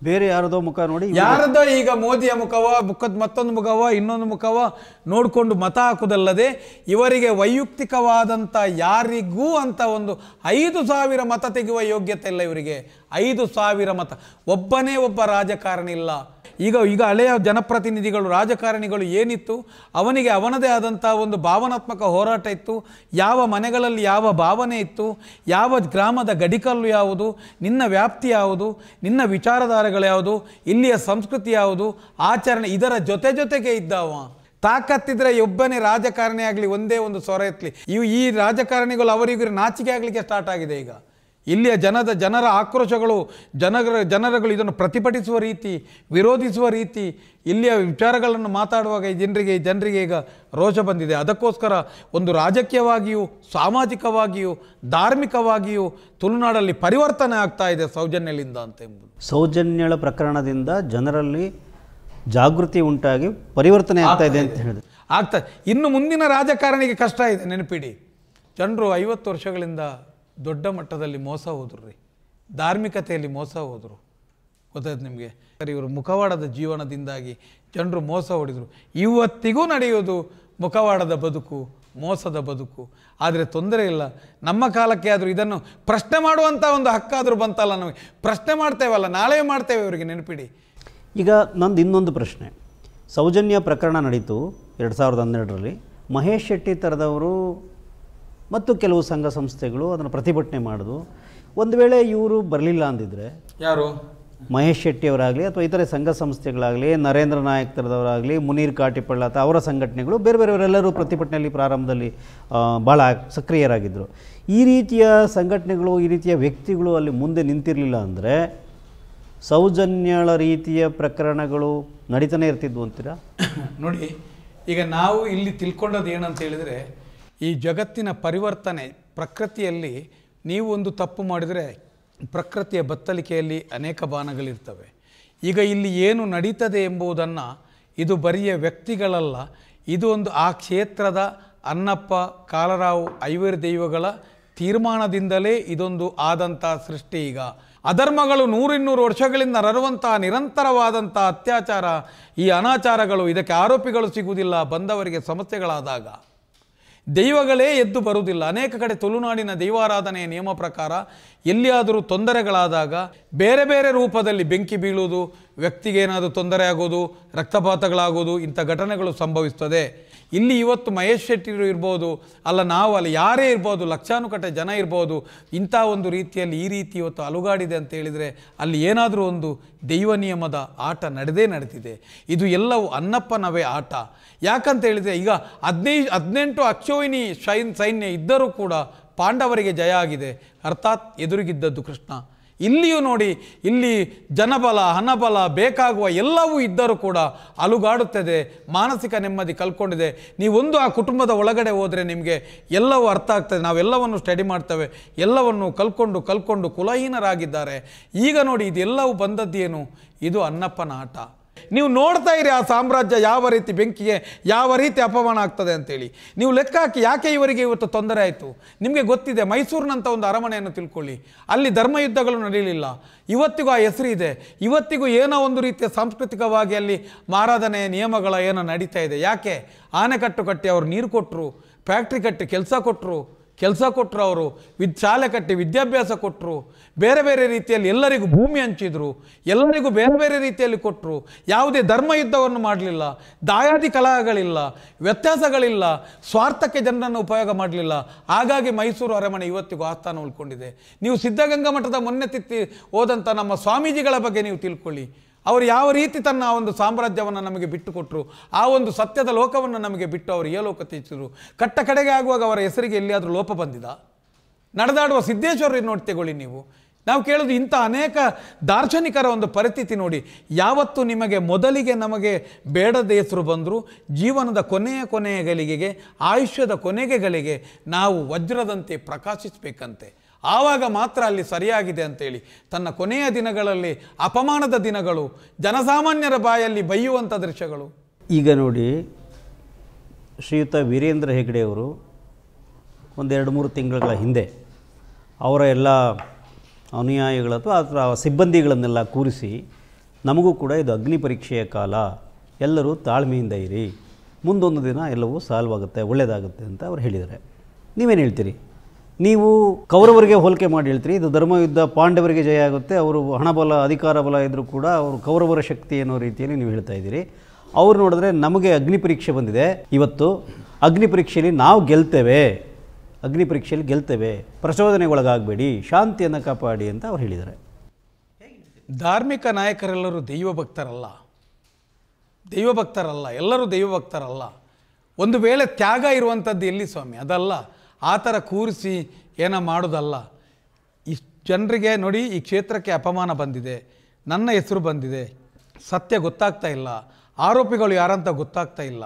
ಬೇರೆ ಯಾರದೋ ಮುಖ ನೋಡಿ ಯಾರದೋ ಈಗ ಮೋದಿಯ ಮುಖವೋ ಮುಖದ ಮತ್ತೊಂದು ಮುಖವೋ ಇನ್ನೊಂದು ಮುಖವೋ ನೋಡಿಕೊಂಡು ಮತ ಹಾಕುದಲ್ಲದೆ ಇವರಿಗೆ ವೈಯಕ್ತಿಕವಾದಂಥ ಯಾರಿಗೂ ಅಂತ ಒಂದು ಐದು ಸಾವಿರ ಮತ ತೆಗೆಯುವ ಯೋಗ್ಯತೆ ಇಲ್ಲ ಇವರಿಗೆ ಐದು ಸಾವಿರ ಮತ ಒಬ್ಬನೇ ಒಬ್ಬ ರಾಜಕಾರಣಿ ಇಲ್ಲ ಈಗ ಈಗ ಹಳೆಯ ಜನಪ್ರತಿನಿಧಿಗಳು ರಾಜಕಾರಣಿಗಳು ಏನಿತ್ತು ಅವನಿಗೆ ಅವನದೇ ಆದಂಥ ಒಂದು ಭಾವನಾತ್ಮಕ ಹೋರಾಟ ಇತ್ತು ಯಾವ ಮನೆಗಳಲ್ಲಿ ಯಾವ ಭಾವನೆ ಇತ್ತು ಯಾವ ಗ್ರಾಮದ ಗಡಿಕಲ್ಲು ಯಾವುದು ನಿನ್ನ ವ್ಯಾಪ್ತಿ ಯಾವುದು ನಿನ್ನ ವಿಚಾರಧಾರೆಗಳು ಯಾವುದು ಇಲ್ಲಿಯ ಸಂಸ್ಕೃತಿ ಯಾವುದು ಆಚರಣೆ ಇದರ ಜೊತೆ ಜೊತೆಗೆ ಇದ್ದಾವ ತಾಕತ್ತಿದ್ರೆ ಒಬ್ಬನೇ ರಾಜಕಾರಣಿ ಆಗಲಿ ಒಂದೇ ಒಂದು ಸೊರ ಎತ್ತಲಿ ಇವು ಈ ರಾಜಕಾರಣಿಗಳು ಅವರಿಗೂ ನಾಚಿಕೆ ಆಗಲಿಕ್ಕೆ ಸ್ಟಾರ್ಟ್ ಆಗಿದೆ ಈಗ ಇಲ್ಲಿಯ ಜನದ ಜನರ ಆಕ್ರೋಶಗಳು ಜನರ ಜನರುಗಳು ಇದನ್ನು ಪ್ರತಿಭಟಿಸುವ ರೀತಿ ವಿರೋಧಿಸುವ ರೀತಿ ಇಲ್ಲಿಯ ವಿಚಾರಗಳನ್ನು ಮಾತಾಡುವಾಗ ಈ ಜನರಿಗೆ ಜನರಿಗೆ ಈಗ ರೋಷ ಬಂದಿದೆ ಅದಕ್ಕೋಸ್ಕರ ಒಂದು ರಾಜಕೀಯವಾಗಿಯೂ ಸಾಮಾಜಿಕವಾಗಿಯೂ ಧಾರ್ಮಿಕವಾಗಿಯೂ ತುಳುನಾಡಲ್ಲಿ ಪರಿವರ್ತನೆ ಆಗ್ತಾ ಇದೆ ಸೌಜನ್ಯಲಿಂದ ಅಂತ ಎಂಬುದು ಸೌಜನ್ಯಳ ಪ್ರಕರಣದಿಂದ ಜನರಲ್ಲಿ ಜಾಗೃತಿ ಉಂಟಾಗಿ ಪರಿವರ್ತನೆ ಆಗ್ತಾ ಇದೆ ಅಂತ ಹೇಳಿದೆ ಆಗ್ತಾ ಇನ್ನು ಮುಂದಿನ ರಾಜಕಾರಣಿಗೆ ಕಷ್ಟ ಇದೆ ನೆನಪಿಡಿ ಜನರು ಐವತ್ತು ವರ್ಷಗಳಿಂದ ದೊಡ್ಡ ಮಟ್ಟದಲ್ಲಿ ಮೋಸ ಹೋದರು ರೀ ಧಾರ್ಮಿಕತೆಯಲ್ಲಿ ಮೋಸ ಹೋದರು ಗೊತ್ತಾಯ್ತು ನಿಮಗೆ ಇವರು ಮುಖವಾಡದ ಜೀವನದಿಂದಾಗಿ ಜನರು ಮೋಸ ಹೊಡಿದರು ಇವತ್ತಿಗೂ ನಡೆಯುವುದು ಮುಖವಾಡದ ಬದುಕು ಮೋಸದ ಬದುಕು ಆದರೆ ತೊಂದರೆ ಇಲ್ಲ ನಮ್ಮ ಕಾಲಕ್ಕೆ ಆದರೂ ಇದನ್ನು ಪ್ರಶ್ನೆ ಮಾಡುವಂಥ ಒಂದು ಹಕ್ಕಾದರೂ ಬಂತಲ್ಲ ನಮಗೆ ಪ್ರಶ್ನೆ ಮಾಡ್ತೇವಲ್ಲ ನಾಳೆ ಮಾಡ್ತೇವೆ ಇವರಿಗೆ ನೆನಪಿಡಿ ಈಗ ನಂದು ಇನ್ನೊಂದು ಪ್ರಶ್ನೆ ಸೌಜನ್ಯ ಪ್ರಕರಣ ನಡೀತು ಎರಡು ಸಾವಿರದ ಹನ್ನೆರಡರಲ್ಲಿ ಮಹೇಶ್ ಶೆಟ್ಟಿ ಥರದವರು ಮತ್ತು ಕೆಲವು ಸಂಘ ಸಂಸ್ಥೆಗಳು ಅದನ್ನು ಪ್ರತಿಭಟನೆ ಮಾಡಿದ್ವು ಒಂದು ವೇಳೆ ಇವರು ಬರಲಿಲ್ಲ ಅಂದಿದ್ರೆ ಯಾರು ಮಹೇಶ್ ಶೆಟ್ಟಿಯವರಾಗಲಿ ಅಥವಾ ಇತರೆ ಸಂಘ ಸಂಸ್ಥೆಗಳಾಗಲಿ ನರೇಂದ್ರ ನಾಯಕ್ ಥರದವರಾಗಲಿ ಮುನೀರ್ ಕಾಟಿಪಳ್ಳ ಅಥವಾ ಅವರ ಸಂಘಟನೆಗಳು ಬೇರೆ ಬೇರೆಯವರೆಲ್ಲರೂ ಪ್ರತಿಭಟನೆಯಲ್ಲಿ ಪ್ರಾರಂಭದಲ್ಲಿ ಭಾಳ ಸಕ್ರಿಯರಾಗಿದ್ದರು ಈ ರೀತಿಯ ಸಂಘಟನೆಗಳು ಈ ರೀತಿಯ ವ್ಯಕ್ತಿಗಳು ಅಲ್ಲಿ ಮುಂದೆ ನಿಂತಿರಲಿಲ್ಲ ಅಂದರೆ ಸೌಜನ್ಯಳ ರೀತಿಯ ಪ್ರಕರಣಗಳು ನಡೀತಾನೆ ಇರ್ತಿದ್ವು ಅಂತೀರಾ ನೋಡಿ ಈಗ ನಾವು ಇಲ್ಲಿ ತಿಳ್ಕೊಂಡದ್ದು ಏನಂತ ಹೇಳಿದರೆ ಈ ಜಗತ್ತಿನ ಪರಿವರ್ತನೆ ಪ್ರಕೃತಿಯಲ್ಲಿ ನೀವು ಒಂದು ತಪ್ಪು ಮಾಡಿದರೆ ಪ್ರಕೃತಿಯ ಬತ್ತಲಿಕೆಯಲ್ಲಿ ಅನೇಕ ಬಾನಗಳಿರ್ತವೆ ಈಗ ಇಲ್ಲಿ ಏನು ನಡೀತದೆ ಎಂಬುದನ್ನು ಇದು ಬರಿಯ ವ್ಯಕ್ತಿಗಳಲ್ಲ ಇದು ಒಂದು ಆ ಕ್ಷೇತ್ರದ ಅನ್ನಪ್ಪ ಕಾಲರಾವ್ ಐವೇರ್ ದೈವಗಳ ತೀರ್ಮಾನದಿಂದಲೇ ಇದೊಂದು ಆದಂಥ ಸೃಷ್ಟಿ ಈಗ ಅಧರ್ಮಗಳು ನೂರಿನ್ನೂರು ವರ್ಷಗಳಿಂದ ನರುವಂತಹ ನಿರಂತರವಾದಂಥ ಅತ್ಯಾಚಾರ ಈ ಅನಾಚಾರಗಳು ಇದಕ್ಕೆ ಆರೋಪಿಗಳು ಸಿಗುವುದಿಲ್ಲ ಬಂದವರಿಗೆ ಸಮಸ್ಯೆಗಳಾದಾಗ ದೈವಗಳೇ ಎದ್ದು ಬರುವುದಿಲ್ಲ ಅನೇಕ ಕಡೆ ತುಳುನಾಡಿನ ದೈವಾರಾಧನೆಯ ನಿಯಮ ಪ್ರಕಾರ ಎಲ್ಲಿಯಾದರೂ ತೊಂದರೆಗಳಾದಾಗ ಬೇರೆ ಬೇರೆ ರೂಪದಲ್ಲಿ ಬೆಂಕಿ ಬೀಳುವುದು ವ್ಯಕ್ತಿಗೆ ಏನಾದರೂ ತೊಂದರೆ ಆಗೋದು ರಕ್ತಪಾತಗಳಾಗೋದು ಇಂಥ ಘಟನೆಗಳು ಸಂಭವಿಸ್ತದೆ ಇಲ್ಲಿ ಇವತ್ತು ಮಹೇಶ್ ಶೆಟ್ಟಿರು ಇರ್ಬೋದು ಅಲ್ಲ ನಾವು ಅಲ್ಲಿ ಯಾರೇ ಇರ್ಬೋದು ಲಕ್ಷಾನುಕಟ್ಟೆ ಜನ ಇರ್ಬೋದು ಇಂಥ ಒಂದು ರೀತಿಯಲ್ಲಿ ಈ ರೀತಿ ಇವತ್ತು ಅಲುಗಾಡಿದೆ ಅಂತ ಹೇಳಿದರೆ ಅಲ್ಲಿ ಏನಾದರೂ ಒಂದು ದೈವ ನಿಯಮದ ಆಟ ನಡೆದೇ ನಡೆದಿದೆ ಇದು ಎಲ್ಲವೂ ಅನ್ನಪ್ಪನವೇ ಆಟ ಯಾಕಂತ ಹೇಳಿದರೆ ಈಗ ಹದಿನೈದು ಹದಿನೆಂಟು ಅಕ್ಷೋಹಿಣಿ ಶೈನ್ ಸೈನ್ಯ ಇದ್ದರೂ ಕೂಡ ಪಾಂಡವರಿಗೆ ಜಯ ಆಗಿದೆ ಅರ್ಥಾತ್ ಎದುರಿಗಿದ್ದದ್ದು ಕೃಷ್ಣ ಇಲ್ಲಿಯೂ ನೋಡಿ ಇಲ್ಲಿ ಜನಬಲ ಹಣಬಲ ಬೇಕಾಗುವ ಎಲ್ಲವೂ ಇದ್ದರೂ ಕೂಡ ಅಲುಗಾಡುತ್ತದೆ ಮಾನಸಿಕ ನೆಮ್ಮದಿ ಕಲ್ಕೊಂಡಿದೆ ನೀವೊಂದು ಆ ಕುಟುಂಬದ ಒಳಗಡೆ ಹೋದರೆ ನಿಮಗೆ ಎಲ್ಲವೂ ಅರ್ಥ ಆಗ್ತದೆ ನಾವೆಲ್ಲವನ್ನು ಸ್ಟಡಿ ಮಾಡ್ತೇವೆ ಎಲ್ಲವನ್ನು ಕಲ್ಕೊಂಡು ಕಲ್ಕೊಂಡು ಕುಲಹೀನರಾಗಿದ್ದಾರೆ ಈಗ ನೋಡಿ ಇದೆಲ್ಲವೂ ಬಂದದ್ದೇನು ಇದು ಅನ್ನಪ್ಪನ ಆಟ ನೀವು ನೋಡ್ತಾ ಇರಿ ಆ ಸಾಮ್ರಾಜ್ಯ ಯಾವ ರೀತಿ ಬೆಂಕಿಗೆ ಯಾವ ರೀತಿ ಅಪಮಾನ ಆಗ್ತದೆ ಅಂತೇಳಿ ನೀವು ಲೆಕ್ಕ ಹಾಕಿ ಯಾಕೆ ಇವರಿಗೆ ಇವತ್ತು ತೊಂದರೆ ಆಯಿತು ನಿಮಗೆ ಗೊತ್ತಿದೆ ಮೈಸೂರಿನಂಥ ಒಂದು ಅರಮನೆಯನ್ನು ತಿಳ್ಕೊಳ್ಳಿ ಅಲ್ಲಿ ಧರ್ಮಯುದ್ಧಗಳು ನಡೆಯಲಿಲ್ಲ ಇವತ್ತಿಗೂ ಆ ಹೆಸರು ಇದೆ ಇವತ್ತಿಗೂ ಏನೋ ಒಂದು ರೀತಿಯ ಸಾಂಸ್ಕೃತಿಕವಾಗಿ ಅಲ್ಲಿ ಮಾರಾಧನೆ ನಿಯಮಗಳ ಏನೋ ನಡೀತಾ ಇದೆ ಯಾಕೆ ಆನೆಕಟ್ಟು ಕಟ್ಟಿ ಅವರು ನೀರು ಕೊಟ್ಟರು ಫ್ಯಾಕ್ಟ್ರಿ ಕಟ್ಟಿ ಕೆಲಸ ಕೊಟ್ಟರು ಕೆಲಸ ಕೊಟ್ಟರು ಅವರು ವಿದ್ ಶಾಲೆ ಕಟ್ಟಿ ವಿದ್ಯಾಭ್ಯಾಸ ಕೊಟ್ಟರು ಬೇರೆ ಬೇರೆ ರೀತಿಯಲ್ಲಿ ಎಲ್ಲರಿಗೂ ಭೂಮಿ ಹಂಚಿದರು ಎಲ್ಲರಿಗೂ ಬೇರೆ ಬೇರೆ ರೀತಿಯಲ್ಲಿ ಕೊಟ್ಟರು ಯಾವುದೇ ಧರ್ಮ ಯುದ್ಧವನ್ನು ಮಾಡಲಿಲ್ಲ ದಾಯಾದಿ ಕಲಹಗಳಿಲ್ಲ ವ್ಯತ್ಯಾಸಗಳಿಲ್ಲ ಸ್ವಾರ್ಥಕ್ಕೆ ಜನರನ್ನು ಉಪಯೋಗ ಮಾಡಲಿಲ್ಲ ಹಾಗಾಗಿ ಮೈಸೂರು ಅರಮನೆ ಇವತ್ತಿಗೂ ಆಸ್ಥಾನ ಉಳ್ಕೊಂಡಿದೆ ನೀವು ಸಿದ್ಧಗಂಗಾ ಮಠದ ಮೊನ್ನೆ ತಿತ್ತಿ ಹೋದಂಥ ನಮ್ಮ ಸ್ವಾಮೀಜಿಗಳ ಬಗ್ಗೆ ನೀವು ತಿಳ್ಕೊಳ್ಳಿ ಅವರು ಯಾವ ರೀತಿ ತನ್ನ ಒಂದು ಸಾಮ್ರಾಜ್ಯವನ್ನು ನಮಗೆ ಬಿಟ್ಟುಕೊಟ್ಟರು ಆ ಒಂದು ಸತ್ಯದ ಲೋಕವನ್ನು ನಮಗೆ ಬಿಟ್ಟು ಅವರು ಲೋಕ ತೀಚಿದರು ಕಟ್ಟ ಕಡೆಗೆ ಆಗುವಾಗ ಅವರ ಹೆಸರಿಗೆ ಎಲ್ಲಿಯಾದರೂ ಲೋಪ ಬಂದಿದ ನಡೆದಾಡುವ ಸಿದ್ದೇಶ್ವರರಿ ನೋಡಿ ನೀವು ನಾವು ಕೇಳೋದು ಇಂಥ ಅನೇಕ ದಾರ್ಶನಿಕರ ಒಂದು ಪರಿಸ್ಥಿತಿ ನೋಡಿ ಯಾವತ್ತು ನಿಮಗೆ ಮೊದಲಿಗೆ ನಮಗೆ ಬೇಡದ ಹೆಸರು ಬಂದರೂ ಜೀವನದ ಕೊನೆಯ ಕೊನೆಯ ಗಳಿಗೆಗೆ ಆಯುಷ್ಯದ ಕೊನೆಗೆಗಳಿಗೆ ನಾವು ವಜ್ರದಂತೆ ಪ್ರಕಾಶಿಸಬೇಕಂತೆ ಆವಾಗ ಮಾತ್ರ ಅಲ್ಲಿ ಸರಿಯಾಗಿದೆ ಅಂತೇಳಿ ತನ್ನ ಕೊನೆಯ ದಿನಗಳಲ್ಲಿ ಅಪಮಾನದ ದಿನಗಳು ಜನಸಾಮಾನ್ಯರ ಬಾಯಲ್ಲಿ ಬೈಯುವಂಥ ದೃಶ್ಯಗಳು ಈಗ ನೋಡಿ ಶ್ರೀಯುತ ವೀರೇಂದ್ರ ಹೆಗ್ಡೆಯವರು ಒಂದೆರಡು ಮೂರು ತಿಂಗಳ ಹಿಂದೆ ಅವರ ಎಲ್ಲ ಅನುಯಾಯಿಗಳು ಅಥವಾ ಅದರ ಸಿಬ್ಬಂದಿಗಳನ್ನೆಲ್ಲ ಕೂರಿಸಿ ನಮಗೂ ಕೂಡ ಇದು ಅಗ್ನಿ ಪರೀಕ್ಷೆಯ ಕಾಲ ಎಲ್ಲರೂ ತಾಳ್ಮೆಯಿಂದ ಇರಿ ಮುಂದೊಂದು ದಿನ ಎಲ್ಲವೂ ಸಾಲ್ವ್ ಆಗುತ್ತೆ ಒಳ್ಳೆಯದಾಗುತ್ತೆ ಅಂತ ಅವ್ರು ಹೇಳಿದ್ದಾರೆ ನೀವೇನು ಹೇಳ್ತೀರಿ ನೀವು ಕೌರವರಿಗೆ ಹೋಲಿಕೆ ಮಾಡಿ ಹೇಳ್ತೀರಿ ಇದು ಧರ್ಮಯುದ್ಧ ಪಾಂಡವರಿಗೆ ಜಯ ಆಗುತ್ತೆ ಅವರು ಹಣಬಲ ಅಧಿಕಾರ ಬಲ ಇದ್ದರೂ ಕೂಡ ಅವರು ಕೌರವರ ಶಕ್ತಿ ಅನ್ನೋ ರೀತಿಯಲ್ಲಿ ನೀವು ಹೇಳ್ತಾ ಇದ್ದೀರಿ ಅವ್ರು ನೋಡಿದ್ರೆ ನಮಗೆ ಅಗ್ನಿ ಪರೀಕ್ಷೆ ಬಂದಿದೆ ಇವತ್ತು ಅಗ್ನಿ ಪರೀಕ್ಷೆಯಲ್ಲಿ ನಾವು ಗೆಲ್ತೇವೆ ಅಗ್ನಿ ಪರೀಕ್ಷೆಯಲ್ಲಿ ಗೆಲ್ತೇವೆ ಪ್ರಚೋದನೆಗೊಳಗಾಗಬೇಡಿ ಶಾಂತಿಯನ್ನು ಕಾಪಾಡಿ ಅಂತ ಅವ್ರು ಹೇಳಿದ್ದಾರೆ ಧಾರ್ಮಿಕ ನಾಯಕರೆಲ್ಲರೂ ದೈವ ಭಕ್ತರಲ್ಲ ದೈವ ಭಕ್ತರಲ್ಲ ಎಲ್ಲರೂ ದೈವ ಭಕ್ತರಲ್ಲ ಒಂದು ವೇಳೆ ತ್ಯಾಗ ಇರುವಂಥದ್ದು ಎಲ್ಲಿ ಸ್ವಾಮಿ ಅದಲ್ಲ ಆ ಥರ ಕೂರಿಸಿ ಏನೋ ಮಾಡೋದಲ್ಲ ಇಷ್ಟು ಜನರಿಗೆ ನೋಡಿ ಈ ಕ್ಷೇತ್ರಕ್ಕೆ ಅಪಮಾನ ಬಂದಿದೆ ನನ್ನ ಹೆಸರು ಬಂದಿದೆ ಸತ್ಯ ಗೊತ್ತಾಗ್ತಾ ಇಲ್ಲ ಆರೋಪಿಗಳು ಯಾರಂತ ಗೊತ್ತಾಗ್ತಾ ಇಲ್ಲ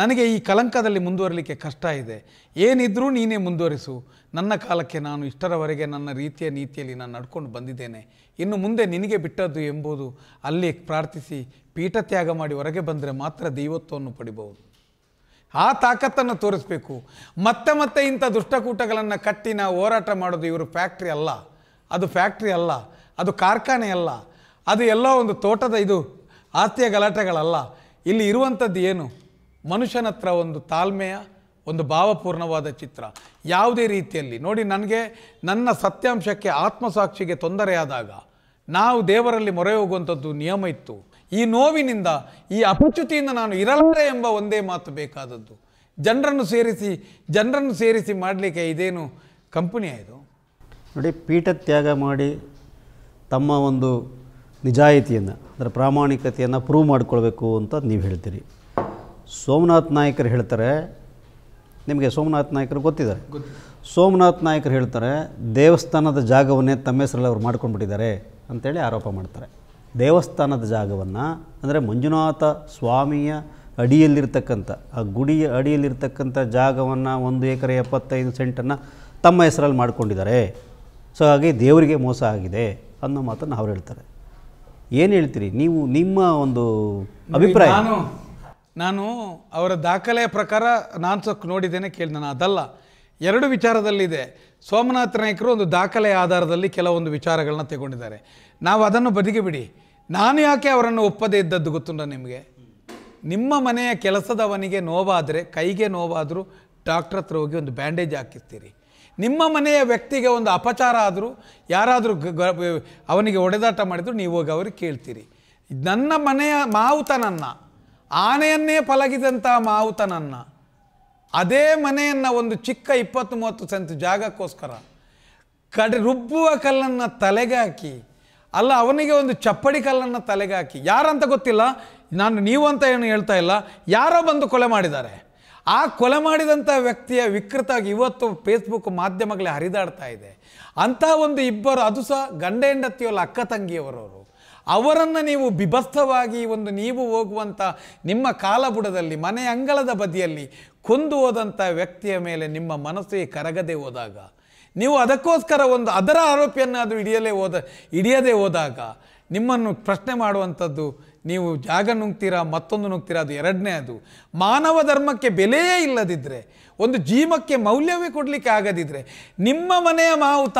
ನನಗೆ ಈ ಕಲಂಕದಲ್ಲಿ ಮುಂದುವರಲಿಕ್ಕೆ ಕಷ್ಟ ಇದೆ ಏನಿದ್ರೂ ನೀನೇ ಮುಂದುವರಿಸು ನನ್ನ ಕಾಲಕ್ಕೆ ನಾನು ಇಷ್ಟರವರೆಗೆ ನನ್ನ ರೀತಿಯ ನೀತಿಯಲ್ಲಿ ನಾನು ನಡ್ಕೊಂಡು ಬಂದಿದ್ದೇನೆ ಇನ್ನು ಮುಂದೆ ನಿನಗೆ ಬಿಟ್ಟದ್ದು ಎಂಬುದು ಅಲ್ಲಿ ಪ್ರಾರ್ಥಿಸಿ ಪೀಠ ತ್ಯಾಗ ಮಾಡಿ ಹೊರಗೆ ಬಂದರೆ ಮಾತ್ರ ದೈವತ್ವವನ್ನು ಪಡಿಬಹುದು ಆ ತಾಕತ್ತನ್ನು ತೋರಿಸ್ಬೇಕು ಮತ್ತೆ ಮತ್ತೆ ಇಂಥ ದುಷ್ಟಕೂಟಗಳನ್ನು ಕಟ್ಟಿ ನಾವು ಹೋರಾಟ ಮಾಡೋದು ಇವರು ಫ್ಯಾಕ್ಟ್ರಿ ಅಲ್ಲ ಅದು ಫ್ಯಾಕ್ಟ್ರಿ ಅಲ್ಲ ಅದು ಕಾರ್ಖಾನೆ ಅಲ್ಲ ಅದು ಎಲ್ಲೋ ಒಂದು ತೋಟದ ಇದು ಆಸ್ತಿಯ ಗಲಾಟೆಗಳಲ್ಲ ಇಲ್ಲಿ ಇರುವಂಥದ್ದು ಏನು ಮನುಷ್ಯನ ಹತ್ರ ಒಂದು ತಾಳ್ಮೆಯ ಒಂದು ಭಾವಪೂರ್ಣವಾದ ಚಿತ್ರ ಯಾವುದೇ ರೀತಿಯಲ್ಲಿ ನೋಡಿ ನನಗೆ ನನ್ನ ಸತ್ಯಾಂಶಕ್ಕೆ ಆತ್ಮಸಾಕ್ಷಿಗೆ ತೊಂದರೆಯಾದಾಗ ನಾವು ದೇವರಲ್ಲಿ ಮೊರೆ ಹೋಗುವಂಥದ್ದು ನಿಯಮ ಇತ್ತು ಈ ನೋವಿನಿಂದ ಈ ಅಪಚ್ಯುತಿಯಿಂದ ನಾನು ಇರಲಾರೆ ಎಂಬ ಒಂದೇ ಮಾತು ಬೇಕಾದದ್ದು ಜನರನ್ನು ಸೇರಿಸಿ ಜನರನ್ನು ಸೇರಿಸಿ ಮಾಡಲಿಕ್ಕೆ ಇದೇನು ಕಂಪನಿ ಆಯಿತು ನೋಡಿ ಪೀಠ ತ್ಯಾಗ ಮಾಡಿ ತಮ್ಮ ಒಂದು ನಿಜಾಯಿತಿಯನ್ನು ಅಂದರೆ ಪ್ರಾಮಾಣಿಕತೆಯನ್ನು ಪ್ರೂವ್ ಮಾಡಿಕೊಳ್ಬೇಕು ಅಂತ ನೀವು ಹೇಳ್ತೀರಿ ಸೋಮನಾಥ್ ನಾಯಕರು ಹೇಳ್ತಾರೆ ನಿಮಗೆ ಸೋಮನಾಥ್ ನಾಯಕರು ಗೊತ್ತಿದ್ದಾರೆ ಸೋಮನಾಥ್ ನಾಯಕರು ಹೇಳ್ತಾರೆ ದೇವಸ್ಥಾನದ ಜಾಗವನ್ನೇ ತಮ್ಮ ಹೆಸರಲ್ಲಿ ಅವ್ರು ಮಾಡ್ಕೊಂಡ್ಬಿಟ್ಟಿದ್ದಾರೆ ಅಂತೇಳಿ ಆರೋಪ ಮಾಡ್ತಾರೆ ದೇವಸ್ಥಾನದ ಜಾಗವನ್ನು ಅಂದರೆ ಮಂಜುನಾಥ ಸ್ವಾಮಿಯ ಅಡಿಯಲ್ಲಿರ್ತಕ್ಕಂಥ ಆ ಗುಡಿಯ ಅಡಿಯಲ್ಲಿರ್ತಕ್ಕಂಥ ಜಾಗವನ್ನು ಒಂದು ಎಕರೆ ಎಪ್ಪತ್ತೈದು ಸೆಂಟನ್ನು ತಮ್ಮ ಹೆಸರಲ್ಲಿ ಮಾಡಿಕೊಂಡಿದ್ದಾರೆ ಸೊ ಹಾಗೆ ದೇವರಿಗೆ ಮೋಸ ಆಗಿದೆ ಅನ್ನೋ ಮಾತನ್ನು ಅವ್ರು ಹೇಳ್ತಾರೆ ಏನು ಹೇಳ್ತೀರಿ ನೀವು ನಿಮ್ಮ ಒಂದು ಅಭಿಪ್ರಾಯ ನಾನು ಅವರ ದಾಖಲೆಯ ಪ್ರಕಾರ ನಾನು ಸೊ ನೋಡಿದ್ದೇನೆ ಕೇಳಿದೆ ನಾನು ಅದಲ್ಲ ಎರಡು ವಿಚಾರದಲ್ಲಿದೆ ಸೋಮನಾಥ ನಾಯಕರು ಒಂದು ದಾಖಲೆ ಆಧಾರದಲ್ಲಿ ಕೆಲವೊಂದು ವಿಚಾರಗಳನ್ನ ತಗೊಂಡಿದ್ದಾರೆ ನಾವು ಅದನ್ನು ಬದಿಗೆ ಬಿಡಿ ನಾನು ಯಾಕೆ ಅವರನ್ನು ಒಪ್ಪದೇ ಇದ್ದದ್ದು ಗೊತ್ತುಂಡ ನಿಮಗೆ ನಿಮ್ಮ ಮನೆಯ ಕೆಲಸದವನಿಗೆ ನೋವಾದರೆ ಕೈಗೆ ನೋವಾದರೂ ಡಾಕ್ಟ್ರ್ ಹತ್ರ ಹೋಗಿ ಒಂದು ಬ್ಯಾಂಡೇಜ್ ಹಾಕಿಸ್ತೀರಿ ನಿಮ್ಮ ಮನೆಯ ವ್ಯಕ್ತಿಗೆ ಒಂದು ಅಪಚಾರ ಆದರೂ ಯಾರಾದರೂ ಅವನಿಗೆ ಒಡೆದಾಟ ಮಾಡಿದ್ರು ನೀವು ಹೋಗಿ ಅವ್ರಿಗೆ ಕೇಳ್ತೀರಿ ನನ್ನ ಮನೆಯ ಮಾವುತನನ್ನು ಆನೆಯನ್ನೇ ಪಲಗಿದಂತಹ ಮಾವುತನನ್ನು ಅದೇ ಮನೆಯನ್ನು ಒಂದು ಚಿಕ್ಕ ಇಪ್ಪತ್ತು ಮೂವತ್ತು ಸೆಂಟ್ ಜಾಗಕ್ಕೋಸ್ಕರ ಕಡೆ ರುಬ್ಬುವ ಕಲ್ಲನ್ನು ತಲೆಗೆ ಹಾಕಿ ಅಲ್ಲ ಅವನಿಗೆ ಒಂದು ಚಪ್ಪಡಿ ಕಲ್ಲನ್ನು ತಲೆಗೆ ಹಾಕಿ ಯಾರಂತ ಗೊತ್ತಿಲ್ಲ ನಾನು ನೀವು ಅಂತ ಏನು ಹೇಳ್ತಾ ಇಲ್ಲ ಯಾರೋ ಬಂದು ಕೊಲೆ ಮಾಡಿದ್ದಾರೆ ಆ ಕೊಲೆ ಮಾಡಿದಂಥ ವ್ಯಕ್ತಿಯ ವಿಕೃತಾಗಿ ಇವತ್ತು ಫೇಸ್ಬುಕ್ ಮಾಧ್ಯಮಗಳೇ ಹರಿದಾಡ್ತಾ ಇದೆ ಅಂತಹ ಒಂದು ಇಬ್ಬರು ಅದು ಸಹ ಗಂಡ ಹೆಂಡತಿಯಲ್ಲ ಅಕ್ಕ ತಂಗಿಯವರವರು ಅವರನ್ನು ನೀವು ಬಿಭತ್ಸವಾಗಿ ಒಂದು ನೀವು ಹೋಗುವಂಥ ನಿಮ್ಮ ಕಾಲಬುಡದಲ್ಲಿ ಮನೆ ಅಂಗಳದ ಬದಿಯಲ್ಲಿ ಕೊಂದು ಹೋದಂಥ ವ್ಯಕ್ತಿಯ ಮೇಲೆ ನಿಮ್ಮ ಮನಸ್ಸು ಕರಗದೆ ಹೋದಾಗ ನೀವು ಅದಕ್ಕೋಸ್ಕರ ಒಂದು ಅದರ ಆರೋಪಿಯನ್ನು ಅದು ಹಿಡಿಯಲೇ ಹೋದ ಹಿಡಿಯದೇ ಹೋದಾಗ ನಿಮ್ಮನ್ನು ಪ್ರಶ್ನೆ ಮಾಡುವಂಥದ್ದು ನೀವು ಜಾಗ ನುಂಗ್ತೀರಾ ಮತ್ತೊಂದು ನುಗ್ತೀರಾ ಅದು ಎರಡನೇ ಅದು ಮಾನವ ಧರ್ಮಕ್ಕೆ ಬೆಲೆಯೇ ಇಲ್ಲದಿದ್ದರೆ ಒಂದು ಜೀವಕ್ಕೆ ಮೌಲ್ಯವೇ ಕೊಡಲಿಕ್ಕೆ ಆಗದಿದ್ದರೆ ನಿಮ್ಮ ಮನೆಯ ಮಾವುತ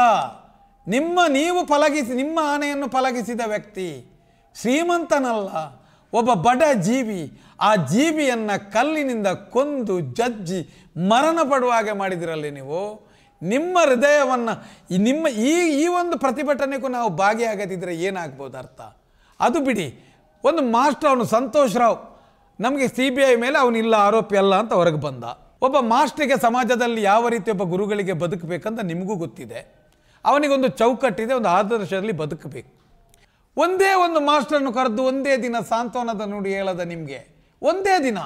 ನಿಮ್ಮ ನೀವು ಪಲಗಿಸಿ ನಿಮ್ಮ ಆನೆಯನ್ನು ಪಲಗಿಸಿದ ವ್ಯಕ್ತಿ ಶ್ರೀಮಂತನಲ್ಲ ಒಬ್ಬ ಬಡ ಜೀವಿ ಆ ಜೀವಿಯನ್ನು ಕಲ್ಲಿನಿಂದ ಕೊಂದು ಜಜ್ಜಿ ಮರಣ ಪಡುವ ಹಾಗೆ ಮಾಡಿದಿರಲ್ಲಿ ನೀವು ನಿಮ್ಮ ಹೃದಯವನ್ನು ನಿಮ್ಮ ಈ ಈ ಒಂದು ಪ್ರತಿಭಟನೆಗೂ ನಾವು ಭಾಗಿಯಾಗದಿದ್ದರೆ ಏನಾಗ್ಬೋದು ಅರ್ಥ ಅದು ಬಿಡಿ ಒಂದು ಮಾಸ್ಟರ್ ಅವನು ಸಂತೋಷ್ ರಾವ್ ನಮಗೆ ಸಿ ಬಿ ಐ ಮೇಲೆ ಅವನಿಲ್ಲ ಆರೋಪಿ ಅಲ್ಲ ಅಂತ ಹೊರಗೆ ಬಂದ ಒಬ್ಬ ಮಾಸ್ಟ್ರಿಗೆ ಸಮಾಜದಲ್ಲಿ ಯಾವ ರೀತಿ ಒಬ್ಬ ಗುರುಗಳಿಗೆ ಬದುಕಬೇಕಂತ ನಿಮಗೂ ಗೊತ್ತಿದೆ ಅವನಿಗೊಂದು ಚೌಕಟ್ಟಿದೆ ಒಂದು ಆದರ್ಶದಲ್ಲಿ ಬದುಕಬೇಕು ಒಂದೇ ಒಂದು ಮಾಸ್ಟರನ್ನು ಕರೆದು ಒಂದೇ ದಿನ ಸಾಂತ್ವನದ ನೋಡಿ ಹೇಳದ ನಿಮಗೆ ಒಂದೇ ದಿನ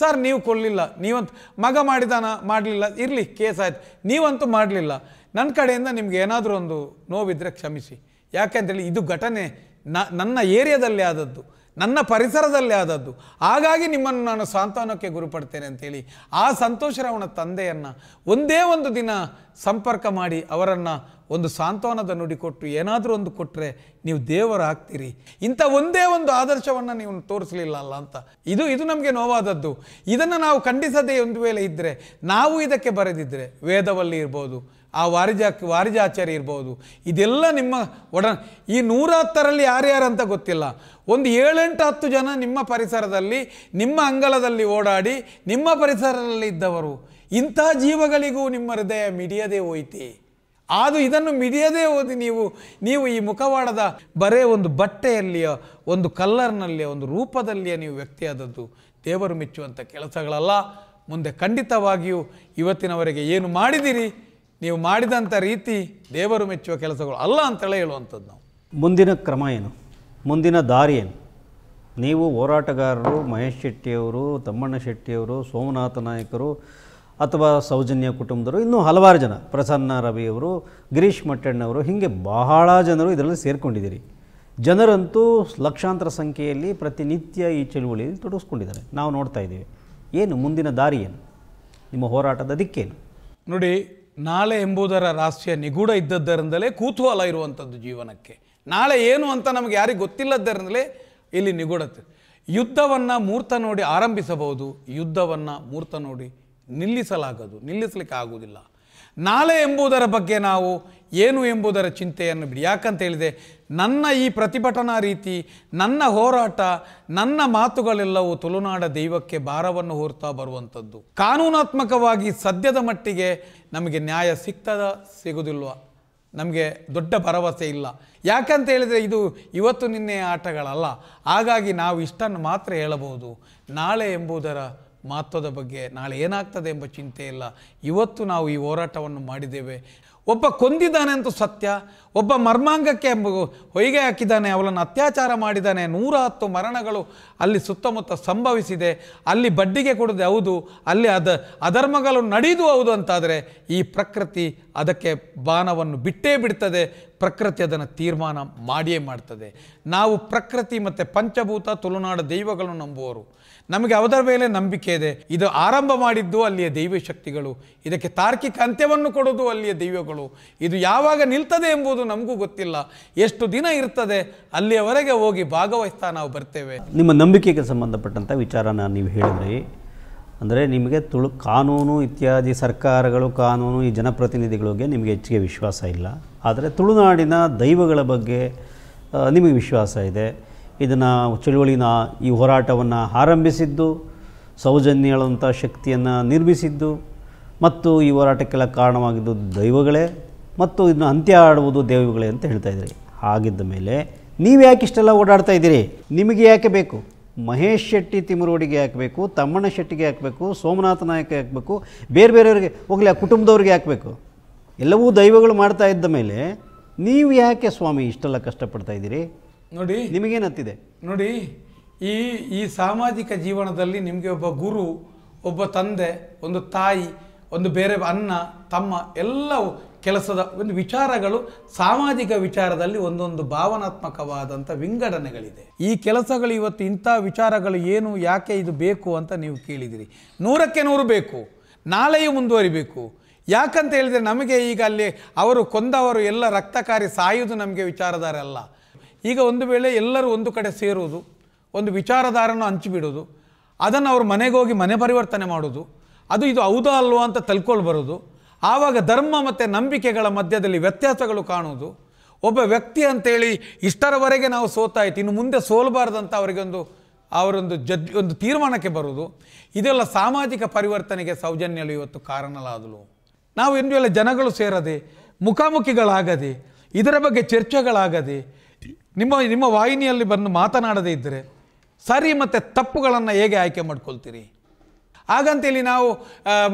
ಸರ್ ನೀವು ಕೊಡಲಿಲ್ಲ ನೀವಂತ ಮಗ ಮಾಡಿದಾನ ಮಾಡಲಿಲ್ಲ ಇರಲಿ ಕೇಸ್ ಆಯಿತು ನೀವಂತೂ ಮಾಡಲಿಲ್ಲ ನನ್ನ ಕಡೆಯಿಂದ ನಿಮಗೆ ಏನಾದರೂ ಒಂದು ನೋವಿದ್ದರೆ ಕ್ಷಮಿಸಿ ಯಾಕೆಂಥೇಳಿ ಇದು ಘಟನೆ ನನ್ನ ಏರಿಯಾದಲ್ಲಿ ಆದದ್ದು ನನ್ನ ಪರಿಸರದಲ್ಲೇ ಆದದ್ದು ಹಾಗಾಗಿ ನಿಮ್ಮನ್ನು ನಾನು ಸಾಂತ್ವನಕ್ಕೆ ಗುರುಪಡ್ತೇನೆ ಅಂತೇಳಿ ಆ ಅವನ ತಂದೆಯನ್ನು ಒಂದೇ ಒಂದು ದಿನ ಸಂಪರ್ಕ ಮಾಡಿ ಅವರನ್ನು ಒಂದು ಸಾಂತ್ವನದ ನುಡಿ ಕೊಟ್ಟು ಏನಾದರೂ ಒಂದು ಕೊಟ್ಟರೆ ನೀವು ದೇವರು ಆಗ್ತೀರಿ ಇಂಥ ಒಂದೇ ಒಂದು ಆದರ್ಶವನ್ನು ನೀವು ತೋರಿಸಲಿಲ್ಲ ಅಲ್ಲ ಅಂತ ಇದು ಇದು ನಮಗೆ ನೋವಾದದ್ದು ಇದನ್ನು ನಾವು ಖಂಡಿಸದೇ ಒಂದು ವೇಳೆ ಇದ್ದರೆ ನಾವು ಇದಕ್ಕೆ ಬರೆದಿದ್ದರೆ ವೇದದಲ್ಲಿ ಇರ್ಬೋದು ಆ ವಾರಿಜಾ ವಾರಿಜಾಚಾರ್ಯ ಇರ್ಬೋದು ಇದೆಲ್ಲ ನಿಮ್ಮ ಒಡ ಈ ನೂರ ಹತ್ತರಲ್ಲಿ ಯಾರ್ಯಾರು ಅಂತ ಗೊತ್ತಿಲ್ಲ ಒಂದು ಏಳೆಂಟು ಹತ್ತು ಜನ ನಿಮ್ಮ ಪರಿಸರದಲ್ಲಿ ನಿಮ್ಮ ಅಂಗಳದಲ್ಲಿ ಓಡಾಡಿ ನಿಮ್ಮ ಪರಿಸರದಲ್ಲಿ ಇದ್ದವರು ಇಂಥ ಜೀವಗಳಿಗೂ ನಿಮ್ಮ ಹೃದಯ ಮಿಡಿಯದೇ ಹೋಯ್ತಿ ಆದು ಇದನ್ನು ಮಿಡಿಯದೇ ಓದಿ ನೀವು ನೀವು ಈ ಮುಖವಾಡದ ಬರೇ ಒಂದು ಬಟ್ಟೆಯಲ್ಲಿಯ ಒಂದು ಕಲ್ಲರ್ನಲ್ಲಿಯ ಒಂದು ರೂಪದಲ್ಲಿಯೋ ನೀವು ವ್ಯಕ್ತಿಯಾದದ್ದು ದೇವರು ಮೆಚ್ಚುವಂಥ ಕೆಲಸಗಳಲ್ಲ ಮುಂದೆ ಖಂಡಿತವಾಗಿಯೂ ಇವತ್ತಿನವರೆಗೆ ಏನು ಮಾಡಿದಿರಿ ನೀವು ಮಾಡಿದಂಥ ರೀತಿ ದೇವರು ಮೆಚ್ಚುವ ಕೆಲಸಗಳು ಅಲ್ಲ ಅಂತೇಳಿ ಹೇಳುವಂಥದ್ದು ನಾವು ಮುಂದಿನ ಕ್ರಮ ಏನು ಮುಂದಿನ ದಾರಿ ಏನು ನೀವು ಹೋರಾಟಗಾರರು ಮಹೇಶ್ ಶೆಟ್ಟಿಯವರು ತಮ್ಮಣ್ಣ ಶೆಟ್ಟಿಯವರು ಸೋಮನಾಥ ನಾಯಕರು ಅಥವಾ ಸೌಜನ್ಯ ಕುಟುಂಬದವರು ಇನ್ನೂ ಹಲವಾರು ಜನ ಪ್ರಸನ್ನ ರವಿಯವರು ಗಿರೀಶ್ ಮಟ್ಟಣ್ಣವರು ಹೀಗೆ ಬಹಳ ಜನರು ಇದರಲ್ಲಿ ಸೇರಿಕೊಂಡಿದ್ದೀರಿ ಜನರಂತೂ ಲಕ್ಷಾಂತರ ಸಂಖ್ಯೆಯಲ್ಲಿ ಪ್ರತಿನಿತ್ಯ ಈ ಚಳುವಳಿಯಲ್ಲಿ ತೊಡಗಿಸ್ಕೊಂಡಿದ್ದಾರೆ ನಾವು ನೋಡ್ತಾ ಇದ್ದೀವಿ ಏನು ಮುಂದಿನ ದಾರಿ ಏನು ನಿಮ್ಮ ಹೋರಾಟದ ದಿಕ್ಕೇನು ನೋಡಿ ನಾಳೆ ಎಂಬುದರ ರಾಷ್ಟ್ರೀಯ ನಿಗೂಢ ಇದ್ದದ್ದರಿಂದಲೇ ಕೂತೂಹಲ ಇರುವಂಥದ್ದು ಜೀವನಕ್ಕೆ ನಾಳೆ ಏನು ಅಂತ ನಮಗೆ ಯಾರಿಗೆ ಗೊತ್ತಿಲ್ಲದ್ದರಿಂದಲೇ ಇಲ್ಲಿ ನಿಗೂಢತೆ ಯುದ್ಧವನ್ನು ಮೂರ್ತ ನೋಡಿ ಆರಂಭಿಸಬಹುದು ಯುದ್ಧವನ್ನು ಮೂರ್ತ ನೋಡಿ ನಿಲ್ಲಿಸಲಾಗದು ನಿಲ್ಲಿಸಲಿಕ್ಕೆ ಆಗುವುದಿಲ್ಲ ನಾಳೆ ಎಂಬುದರ ಬಗ್ಗೆ ನಾವು ಏನು ಎಂಬುದರ ಚಿಂತೆಯನ್ನು ಬಿಡಿ ಯಾಕಂತ ಹೇಳಿದೆ ನನ್ನ ಈ ಪ್ರತಿಭಟನಾ ರೀತಿ ನನ್ನ ಹೋರಾಟ ನನ್ನ ಮಾತುಗಳೆಲ್ಲವೂ ತುಳುನಾಡ ದೈವಕ್ಕೆ ಭಾರವನ್ನು ಹೊರ್ತಾ ಬರುವಂಥದ್ದು ಕಾನೂನಾತ್ಮಕವಾಗಿ ಸದ್ಯದ ಮಟ್ಟಿಗೆ ನಮಗೆ ನ್ಯಾಯ ಸಿಗ್ತದ ಸಿಗುವುದಿಲ್ವ ನಮಗೆ ದೊಡ್ಡ ಭರವಸೆ ಇಲ್ಲ ಯಾಕಂತ ಹೇಳಿದರೆ ಇದು ಇವತ್ತು ನಿನ್ನೆ ಆಟಗಳಲ್ಲ ಹಾಗಾಗಿ ನಾವು ಇಷ್ಟನ್ನು ಮಾತ್ರ ಹೇಳಬಹುದು ನಾಳೆ ಎಂಬುದರ ಮಹತ್ವದ ಬಗ್ಗೆ ನಾಳೆ ಏನಾಗ್ತದೆ ಎಂಬ ಚಿಂತೆ ಇಲ್ಲ ಇವತ್ತು ನಾವು ಈ ಹೋರಾಟವನ್ನು ಮಾಡಿದ್ದೇವೆ ಒಬ್ಬ ಕೊಂದಿದ್ದಾನೆ ಅಂತೂ ಸತ್ಯ ಒಬ್ಬ ಮರ್ಮಾಂಗಕ್ಕೆ ಹೊಯ್ಗೆ ಹಾಕಿದ್ದಾನೆ ಅವಳನ್ನು ಅತ್ಯಾಚಾರ ಮಾಡಿದ್ದಾನೆ ನೂರ ಹತ್ತು ಮರಣಗಳು ಅಲ್ಲಿ ಸುತ್ತಮುತ್ತ ಸಂಭವಿಸಿದೆ ಅಲ್ಲಿ ಬಡ್ಡಿಗೆ ಕೊಡೋದು ಹೌದು ಅಲ್ಲಿ ಅದ ಅಧರ್ಮಗಳು ನಡೆಯುವುದು ಹೌದು ಅಂತಾದರೆ ಈ ಪ್ರಕೃತಿ ಅದಕ್ಕೆ ಬಾಣವನ್ನು ಬಿಟ್ಟೇ ಬಿಡ್ತದೆ ಪ್ರಕೃತಿ ಅದನ್ನು ತೀರ್ಮಾನ ಮಾಡಿಯೇ ಮಾಡ್ತದೆ ನಾವು ಪ್ರಕೃತಿ ಮತ್ತು ಪಂಚಭೂತ ತುಳುನಾಡ ದೈವಗಳನ್ನು ನಂಬುವರು ನಮಗೆ ಅದರ ಮೇಲೆ ನಂಬಿಕೆ ಇದೆ ಇದು ಆರಂಭ ಮಾಡಿದ್ದು ಅಲ್ಲಿಯ ದೈವ ಶಕ್ತಿಗಳು ಇದಕ್ಕೆ ತಾರ್ಕಿಕ ಅಂತ್ಯವನ್ನು ಕೊಡೋದು ಅಲ್ಲಿಯ ದೈವಗಳು ಇದು ಯಾವಾಗ ನಿಲ್ತದೆ ಎಂಬುದು ನಮಗೂ ಗೊತ್ತಿಲ್ಲ ಎಷ್ಟು ದಿನ ಇರ್ತದೆ ಅಲ್ಲಿಯವರೆಗೆ ಹೋಗಿ ಭಾಗವಹಿಸ್ತಾ ನಾವು ಬರ್ತೇವೆ ನಿಮ್ಮ ನಂಬಿಕೆಗೆ ಸಂಬಂಧಪಟ್ಟಂಥ ನಾನು ನೀವು ಹೇಳಿದ್ರಿ ಅಂದರೆ ನಿಮಗೆ ತುಳು ಕಾನೂನು ಇತ್ಯಾದಿ ಸರ್ಕಾರಗಳು ಕಾನೂನು ಈ ಜನಪ್ರತಿನಿಧಿಗಳಿಗೆ ನಿಮಗೆ ಹೆಚ್ಚಿಗೆ ವಿಶ್ವಾಸ ಇಲ್ಲ ಆದರೆ ತುಳುನಾಡಿನ ದೈವಗಳ ಬಗ್ಗೆ ನಿಮಗೆ ವಿಶ್ವಾಸ ಇದೆ ಇದನ್ನು ಚಳುವಳಿನ ಈ ಹೋರಾಟವನ್ನು ಆರಂಭಿಸಿದ್ದು ಸೌಜನ್ಯಗಳಂಥ ಶಕ್ತಿಯನ್ನು ನಿರ್ಮಿಸಿದ್ದು ಮತ್ತು ಈ ಹೋರಾಟಕ್ಕೆಲ್ಲ ಕಾರಣವಾಗಿದ್ದು ದೈವಗಳೇ ಮತ್ತು ಇದನ್ನು ಅಂತ್ಯ ಆಡುವುದು ದೇವಗಳೇ ಅಂತ ಹೇಳ್ತಾ ಇದ್ದೀರಿ ಹಾಗಿದ್ದ ಮೇಲೆ ನೀವು ಯಾಕೆ ಇಷ್ಟೆಲ್ಲ ಓಡಾಡ್ತಾ ಇದ್ದೀರಿ ನಿಮಗೆ ಯಾಕೆ ಬೇಕು ಮಹೇಶ್ ಶೆಟ್ಟಿ ತಿಮರೋಡಿಗೆ ಹಾಕಬೇಕು ತಮ್ಮಣ್ಣ ಶೆಟ್ಟಿಗೆ ಹಾಕಬೇಕು ಸೋಮನಾಥ ನಾಯಕ ಹಾಕಬೇಕು ಬೇರೆ ಬೇರೆಯವ್ರಿಗೆ ಹೋಗಲಿ ಆ ಕುಟುಂಬದವ್ರಿಗೆ ಹಾಕಬೇಕು ಎಲ್ಲವೂ ದೈವಗಳು ಮಾಡ್ತಾ ಇದ್ದ ಮೇಲೆ ನೀವು ಯಾಕೆ ಸ್ವಾಮಿ ಇಷ್ಟೆಲ್ಲ ಕಷ್ಟಪಡ್ತಾ ಇದ್ದೀರಿ ನೋಡಿ ನಿಮಗೇನತ್ತಿದೆ ನೋಡಿ ಈ ಈ ಸಾಮಾಜಿಕ ಜೀವನದಲ್ಲಿ ನಿಮಗೆ ಒಬ್ಬ ಗುರು ಒಬ್ಬ ತಂದೆ ಒಂದು ತಾಯಿ ಒಂದು ಬೇರೆ ಅನ್ನ ತಮ್ಮ ಎಲ್ಲ ಕೆಲಸದ ಒಂದು ವಿಚಾರಗಳು ಸಾಮಾಜಿಕ ವಿಚಾರದಲ್ಲಿ ಒಂದೊಂದು ಭಾವನಾತ್ಮಕವಾದಂಥ ವಿಂಗಡಣೆಗಳಿದೆ ಈ ಕೆಲಸಗಳು ಇವತ್ತು ಇಂಥ ವಿಚಾರಗಳು ಏನು ಯಾಕೆ ಇದು ಬೇಕು ಅಂತ ನೀವು ಕೇಳಿದಿರಿ ನೂರಕ್ಕೆ ನೂರು ಬೇಕು ನಾಳೆಯೂ ಮುಂದುವರಿಬೇಕು ಯಾಕಂತ ಹೇಳಿದರೆ ನಮಗೆ ಈಗ ಅಲ್ಲಿ ಅವರು ಕೊಂದವರು ಎಲ್ಲ ರಕ್ತಕಾರಿ ಸಾಯುವುದು ನಮಗೆ ವಿಚಾರದಾರಲ್ಲ ಅಲ್ಲ ಈಗ ಒಂದು ವೇಳೆ ಎಲ್ಲರೂ ಒಂದು ಕಡೆ ಸೇರುವುದು ಒಂದು ವಿಚಾರಧಾರನ್ನು ಹಂಚಿಬಿಡೋದು ಅದನ್ನು ಅವರು ಮನೆಗೆ ಹೋಗಿ ಮನೆ ಪರಿವರ್ತನೆ ಮಾಡೋದು ಅದು ಇದು ಹೌದಾ ಅಲ್ವಾ ಅಂತ ತಲ್ಕೊಂಡು ಬರೋದು ಆವಾಗ ಧರ್ಮ ಮತ್ತು ನಂಬಿಕೆಗಳ ಮಧ್ಯದಲ್ಲಿ ವ್ಯತ್ಯಾಸಗಳು ಕಾಣುವುದು ಒಬ್ಬ ವ್ಯಕ್ತಿ ಅಂತೇಳಿ ಇಷ್ಟರವರೆಗೆ ನಾವು ಸೋತಾಯ್ತು ಇನ್ನು ಮುಂದೆ ಸೋಲಬಾರ್ದಂತ ಅವರಿಗೊಂದು ಅವರೊಂದು ಜಡ್ ಒಂದು ತೀರ್ಮಾನಕ್ಕೆ ಬರುವುದು ಇದೆಲ್ಲ ಸಾಮಾಜಿಕ ಪರಿವರ್ತನೆಗೆ ಸೌಜನ್ಯಗಳು ಇವತ್ತು ಕಾರಣಲಾದಲು ನಾವು ಎಲ್ಲ ಜನಗಳು ಸೇರದೆ ಮುಖಾಮುಖಿಗಳಾಗದೆ ಇದರ ಬಗ್ಗೆ ಚರ್ಚೆಗಳಾಗದೆ ನಿಮ್ಮ ನಿಮ್ಮ ವಾಹಿನಿಯಲ್ಲಿ ಬಂದು ಮಾತನಾಡದೇ ಇದ್ದರೆ ಸರಿ ಮತ್ತು ತಪ್ಪುಗಳನ್ನು ಹೇಗೆ ಆಯ್ಕೆ ಮಾಡ್ಕೊಳ್ತೀರಿ ಹಾಗಂತೇಳಿ ನಾವು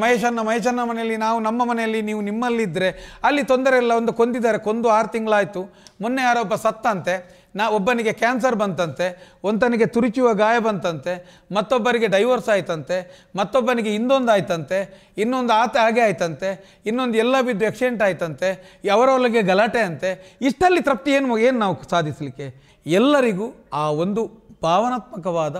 ಮಹೇಶನ್ನ ಮಹೇಶನ್ನ ಮನೆಯಲ್ಲಿ ನಾವು ನಮ್ಮ ಮನೆಯಲ್ಲಿ ನೀವು ನಿಮ್ಮಲ್ಲಿದ್ದರೆ ಅಲ್ಲಿ ತೊಂದರೆ ಇಲ್ಲ ಒಂದು ಕೊಂದಿದ್ದಾರೆ ಕೊಂದು ಆರು ತಿಂಗಳಾಯಿತು ಮೊನ್ನೆ ಯಾರೊಬ್ಬ ಸತ್ತಂತೆ ನಾ ಒಬ್ಬನಿಗೆ ಕ್ಯಾನ್ಸರ್ ಬಂತಂತೆ ಒಂತನಿಗೆ ತುರುಚುವ ಗಾಯ ಬಂತಂತೆ ಮತ್ತೊಬ್ಬರಿಗೆ ಡೈವೋರ್ಸ್ ಆಯ್ತಂತೆ ಮತ್ತೊಬ್ಬನಿಗೆ ಇನ್ನೊಂದು ಆಯ್ತಂತೆ ಇನ್ನೊಂದು ಆತ ಹಾಗೆ ಆಯ್ತಂತೆ ಇನ್ನೊಂದು ಎಲ್ಲ ಬಿದ್ದು ಎಕ್ಸಿಡೆಂಟ್ ಆಯ್ತಂತೆ ಅವರೊಳಗೆ ಗಲಾಟೆ ಅಂತೆ ಇಷ್ಟಲ್ಲಿ ತೃಪ್ತಿ ಏನು ಏನು ನಾವು ಸಾಧಿಸಲಿಕ್ಕೆ ಎಲ್ಲರಿಗೂ ಆ ಒಂದು ಭಾವನಾತ್ಮಕವಾದ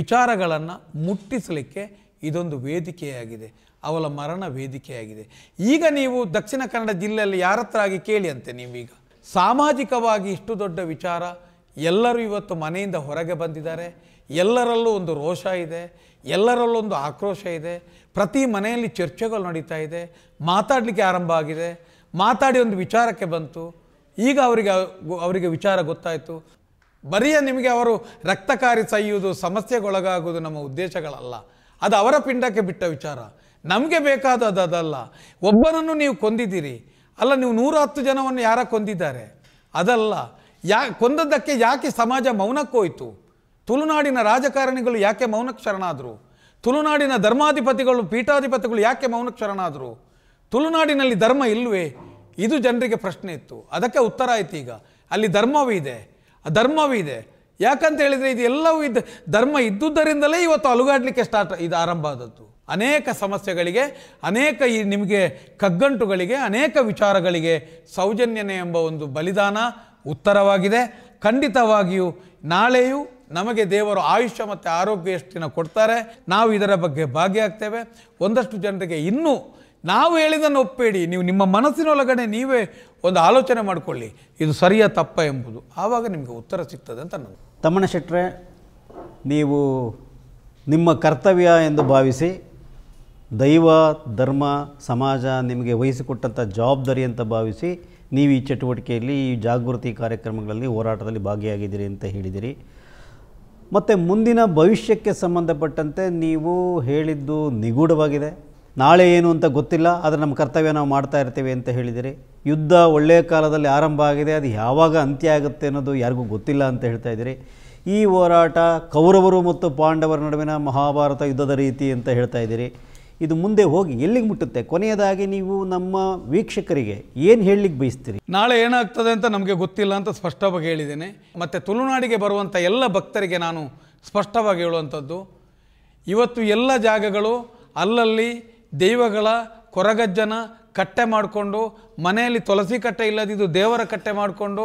ವಿಚಾರಗಳನ್ನು ಮುಟ್ಟಿಸಲಿಕ್ಕೆ ಇದೊಂದು ವೇದಿಕೆಯಾಗಿದೆ ಅವಳ ಮರಣ ವೇದಿಕೆಯಾಗಿದೆ ಈಗ ನೀವು ದಕ್ಷಿಣ ಕನ್ನಡ ಜಿಲ್ಲೆಯಲ್ಲಿ ಹತ್ರ ಆಗಿ ಕೇಳಿ ಅಂತೆ ನೀವೀಗ ಸಾಮಾಜಿಕವಾಗಿ ಇಷ್ಟು ದೊಡ್ಡ ವಿಚಾರ ಎಲ್ಲರೂ ಇವತ್ತು ಮನೆಯಿಂದ ಹೊರಗೆ ಬಂದಿದ್ದಾರೆ ಎಲ್ಲರಲ್ಲೂ ಒಂದು ರೋಷ ಇದೆ ಎಲ್ಲರಲ್ಲೂ ಒಂದು ಆಕ್ರೋಶ ಇದೆ ಪ್ರತಿ ಮನೆಯಲ್ಲಿ ಚರ್ಚೆಗಳು ನಡೀತಾ ಇದೆ ಮಾತಾಡಲಿಕ್ಕೆ ಆರಂಭ ಆಗಿದೆ ಮಾತಾಡಿ ಒಂದು ವಿಚಾರಕ್ಕೆ ಬಂತು ಈಗ ಅವರಿಗೆ ಅವರಿಗೆ ವಿಚಾರ ಗೊತ್ತಾಯಿತು ಬರೀ ನಿಮಗೆ ಅವರು ರಕ್ತಕಾರಿ ಸಹಿಯುವುದು ಸಮಸ್ಯೆಗೊಳಗಾಗುವುದು ನಮ್ಮ ಉದ್ದೇಶಗಳಲ್ಲ ಅದು ಅವರ ಪಿಂಡಕ್ಕೆ ಬಿಟ್ಟ ವಿಚಾರ ನಮಗೆ ಬೇಕಾದ ಅದಲ್ಲ ಒಬ್ಬನನ್ನು ನೀವು ಕೊಂದಿದ್ದೀರಿ ಅಲ್ಲ ನೀವು ನೂರ ಹತ್ತು ಜನವನ್ನು ಯಾರ ಕೊಂದಿದ್ದಾರೆ ಅದಲ್ಲ ಯಾ ಕೊಂದದ್ದಕ್ಕೆ ಯಾಕೆ ಸಮಾಜ ಮೌನಕ್ಕೋಯ್ತು ತುಳುನಾಡಿನ ರಾಜಕಾರಣಿಗಳು ಯಾಕೆ ಮೌನಕ್ಕೆ ಶರಣಾದರು ತುಳುನಾಡಿನ ಧರ್ಮಾಧಿಪತಿಗಳು ಪೀಠಾಧಿಪತಿಗಳು ಯಾಕೆ ಮೌನಕ್ಕೆ ಶರಣಾದರು ತುಳುನಾಡಿನಲ್ಲಿ ಧರ್ಮ ಇಲ್ವೇ ಇದು ಜನರಿಗೆ ಪ್ರಶ್ನೆ ಇತ್ತು ಅದಕ್ಕೆ ಉತ್ತರ ಆಯ್ತು ಈಗ ಅಲ್ಲಿ ಧರ್ಮವೂ ಇದೆ ಧರ್ಮವೂ ಇದೆ ಯಾಕಂತ ಹೇಳಿದರೆ ಇದು ಎಲ್ಲವೂ ಇದ್ದ ಧರ್ಮ ಇದ್ದುದರಿಂದಲೇ ಇವತ್ತು ಅಲುಗಾಡಲಿಕ್ಕೆ ಸ್ಟಾರ್ಟ್ ಇದು ಆರಂಭ ಆದದ್ದು ಅನೇಕ ಸಮಸ್ಯೆಗಳಿಗೆ ಅನೇಕ ಈ ನಿಮಗೆ ಕಗ್ಗಂಟುಗಳಿಗೆ ಅನೇಕ ವಿಚಾರಗಳಿಗೆ ಸೌಜನ್ಯನೆ ಎಂಬ ಒಂದು ಬಲಿದಾನ ಉತ್ತರವಾಗಿದೆ ಖಂಡಿತವಾಗಿಯೂ ನಾಳೆಯೂ ನಮಗೆ ದೇವರು ಆಯುಷ್ಯ ಮತ್ತು ಆರೋಗ್ಯ ಎಷ್ಟಿನ ಕೊಡ್ತಾರೆ ನಾವು ಇದರ ಬಗ್ಗೆ ಭಾಗಿಯಾಗ್ತೇವೆ ಒಂದಷ್ಟು ಜನರಿಗೆ ಇನ್ನೂ ನಾವು ಹೇಳಿದನ್ನು ಒಪ್ಪೇಡಿ ನೀವು ನಿಮ್ಮ ಮನಸ್ಸಿನೊಳಗಡೆ ನೀವೇ ಒಂದು ಆಲೋಚನೆ ಮಾಡಿಕೊಳ್ಳಿ ಇದು ಸರಿಯ ತಪ್ಪ ಎಂಬುದು ಆವಾಗ ನಿಮಗೆ ಉತ್ತರ ಸಿಗ್ತದೆ ಅಂತ ನಾನು ತಮ್ಮಣ್ಣ ಶೆಟ್ಟರೆ ನೀವು ನಿಮ್ಮ ಕರ್ತವ್ಯ ಎಂದು ಭಾವಿಸಿ ದೈವ ಧರ್ಮ ಸಮಾಜ ನಿಮಗೆ ವಹಿಸಿಕೊಟ್ಟಂಥ ಜವಾಬ್ದಾರಿ ಅಂತ ಭಾವಿಸಿ ನೀವು ಈ ಚಟುವಟಿಕೆಯಲ್ಲಿ ಈ ಜಾಗೃತಿ ಕಾರ್ಯಕ್ರಮಗಳಲ್ಲಿ ಹೋರಾಟದಲ್ಲಿ ಭಾಗಿಯಾಗಿದ್ದೀರಿ ಅಂತ ಹೇಳಿದಿರಿ ಮತ್ತು ಮುಂದಿನ ಭವಿಷ್ಯಕ್ಕೆ ಸಂಬಂಧಪಟ್ಟಂತೆ ನೀವು ಹೇಳಿದ್ದು ನಿಗೂಢವಾಗಿದೆ ನಾಳೆ ಏನು ಅಂತ ಗೊತ್ತಿಲ್ಲ ಆದರೆ ನಮ್ಮ ಕರ್ತವ್ಯ ನಾವು ಮಾಡ್ತಾ ಇರ್ತೇವೆ ಅಂತ ಹೇಳಿದಿರಿ ಯುದ್ಧ ಒಳ್ಳೆಯ ಕಾಲದಲ್ಲಿ ಆರಂಭ ಆಗಿದೆ ಅದು ಯಾವಾಗ ಅಂತ್ಯ ಆಗುತ್ತೆ ಅನ್ನೋದು ಯಾರಿಗೂ ಗೊತ್ತಿಲ್ಲ ಅಂತ ಹೇಳ್ತಾ ಇದ್ದೀರಿ ಈ ಹೋರಾಟ ಕೌರವರು ಮತ್ತು ಪಾಂಡವರ ನಡುವಿನ ಮಹಾಭಾರತ ಯುದ್ಧದ ರೀತಿ ಅಂತ ಹೇಳ್ತಾ ಇದ್ದೀರಿ ಇದು ಮುಂದೆ ಹೋಗಿ ಎಲ್ಲಿಗೆ ಮುಟ್ಟುತ್ತೆ ಕೊನೆಯದಾಗಿ ನೀವು ನಮ್ಮ ವೀಕ್ಷಕರಿಗೆ ಏನು ಹೇಳಲಿಕ್ಕೆ ಬಯಸ್ತೀರಿ ನಾಳೆ ಏನಾಗ್ತದೆ ಅಂತ ನಮಗೆ ಗೊತ್ತಿಲ್ಲ ಅಂತ ಸ್ಪಷ್ಟವಾಗಿ ಹೇಳಿದ್ದೇನೆ ಮತ್ತು ತುಳುನಾಡಿಗೆ ಬರುವಂಥ ಎಲ್ಲ ಭಕ್ತರಿಗೆ ನಾನು ಸ್ಪಷ್ಟವಾಗಿ ಹೇಳುವಂಥದ್ದು ಇವತ್ತು ಎಲ್ಲ ಜಾಗಗಳು ಅಲ್ಲಲ್ಲಿ ದೈವಗಳ ಕೊರಗಜ್ಜನ ಕಟ್ಟೆ ಮಾಡಿಕೊಂಡು ಮನೆಯಲ್ಲಿ ತುಳಸಿ ಕಟ್ಟೆ ಇಲ್ಲದಿದ್ದು ದೇವರ ಕಟ್ಟೆ ಮಾಡಿಕೊಂಡು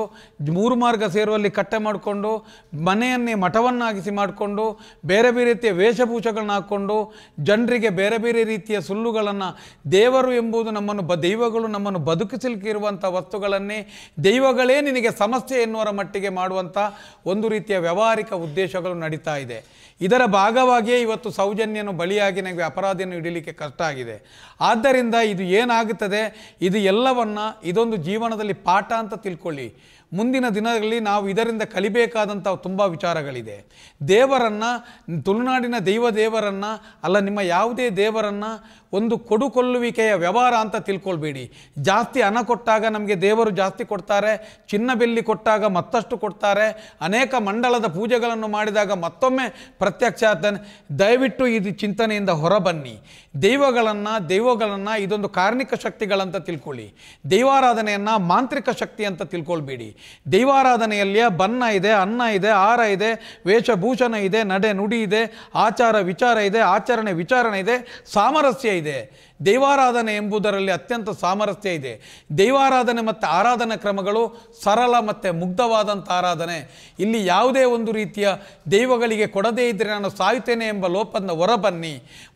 ಮೂರು ಮಾರ್ಗ ಸೇರುವಲ್ಲಿ ಕಟ್ಟೆ ಮಾಡಿಕೊಂಡು ಮನೆಯನ್ನೇ ಮಠವನ್ನಾಗಿಸಿ ಮಾಡಿಕೊಂಡು ಬೇರೆ ಬೇರೆ ರೀತಿಯ ವೇಷಭೂಷಗಳನ್ನ ಹಾಕ್ಕೊಂಡು ಜನರಿಗೆ ಬೇರೆ ಬೇರೆ ರೀತಿಯ ಸುಳ್ಳುಗಳನ್ನು ದೇವರು ಎಂಬುದು ನಮ್ಮನ್ನು ಬ ದೈವಗಳು ನಮ್ಮನ್ನು ಬದುಕಿಸಲಿಕ್ಕಿರುವಂಥ ವಸ್ತುಗಳನ್ನೇ ದೈವಗಳೇ ನಿನಗೆ ಸಮಸ್ಯೆ ಎನ್ನುವರ ಮಟ್ಟಿಗೆ ಮಾಡುವಂಥ ಒಂದು ರೀತಿಯ ವ್ಯಾವಹಾರಿಕ ಉದ್ದೇಶಗಳು ನಡೀತಾ ಇದೆ ಇದರ ಭಾಗವಾಗಿಯೇ ಇವತ್ತು ಸೌಜನ್ಯನು ಬಲಿಯಾಗಿ ನನಗೆ ಅಪರಾಧಿಯನ್ನು ಇಡಲಿಕ್ಕೆ ಕಷ್ಟ ಆಗಿದೆ ಆದ್ದರಿಂದ ಇದು ಏನಾಗುತ್ತದೆ ಇದು ಎಲ್ಲ ಎಲ್ಲವನ್ನ ಇದೊಂದು ಜೀವನದಲ್ಲಿ ಪಾಠ ಅಂತ ತಿಳ್ಕೊಳ್ಳಿ ಮುಂದಿನ ದಿನಗಳಲ್ಲಿ ನಾವು ಇದರಿಂದ ಕಲಿಬೇಕಾದಂಥ ತುಂಬ ವಿಚಾರಗಳಿದೆ ದೇವರನ್ನು ತುಳುನಾಡಿನ ದೈವ ದೇವರನ್ನು ಅಲ್ಲ ನಿಮ್ಮ ಯಾವುದೇ ದೇವರನ್ನು ಒಂದು ಕೊಡುಕೊಳ್ಳುವಿಕೆಯ ವ್ಯವಹಾರ ಅಂತ ತಿಳ್ಕೊಳ್ಬೇಡಿ ಜಾಸ್ತಿ ಹಣ ಕೊಟ್ಟಾಗ ನಮಗೆ ದೇವರು ಜಾಸ್ತಿ ಕೊಡ್ತಾರೆ ಚಿನ್ನ ಬೆಲ್ಲಿ ಕೊಟ್ಟಾಗ ಮತ್ತಷ್ಟು ಕೊಡ್ತಾರೆ ಅನೇಕ ಮಂಡಲದ ಪೂಜೆಗಳನ್ನು ಮಾಡಿದಾಗ ಮತ್ತೊಮ್ಮೆ ಪ್ರತ್ಯಕ್ಷ ಆಗ್ತಾನೆ ದಯವಿಟ್ಟು ಇದು ಚಿಂತನೆಯಿಂದ ಹೊರಬನ್ನಿ ದೈವಗಳನ್ನು ದೈವಗಳನ್ನು ಇದೊಂದು ಕಾರ್ಮಿಕ ಶಕ್ತಿಗಳಂತ ತಿಳ್ಕೊಳ್ಳಿ ದೈವಾರಾಧನೆಯನ್ನು ಮಾಂತ್ರಿಕ ಶಕ್ತಿ ಅಂತ ತಿಳ್ಕೊಳ್ಬೇಡಿ ದೈವಾರಾಧನೆಯಲ್ಲಿ ಬನ್ನ ಇದೆ ಅನ್ನ ಇದೆ ಆರ ಇದೆ ವೇಷಭೂಷಣ ಇದೆ ನಡೆ ನುಡಿ ಇದೆ ಆಚಾರ ವಿಚಾರ ಇದೆ ಆಚರಣೆ ವಿಚಾರಣೆ ಇದೆ ಸಾಮರಸ್ಯ ಇದೆ ದೈವಾರಾಧನೆ ಎಂಬುದರಲ್ಲಿ ಅತ್ಯಂತ ಸಾಮರಸ್ಯ ಇದೆ ದೈವಾರಾಧನೆ ಮತ್ತು ಆರಾಧನೆ ಕ್ರಮಗಳು ಸರಳ ಮತ್ತು ಮುಗ್ಧವಾದಂಥ ಆರಾಧನೆ ಇಲ್ಲಿ ಯಾವುದೇ ಒಂದು ರೀತಿಯ ದೈವಗಳಿಗೆ ಕೊಡದೇ ಇದ್ದರೆ ನಾನು ಸಾಯುತ್ತೇನೆ ಎಂಬ ಲೋಪದ ಹೊರಬನ್ನಿ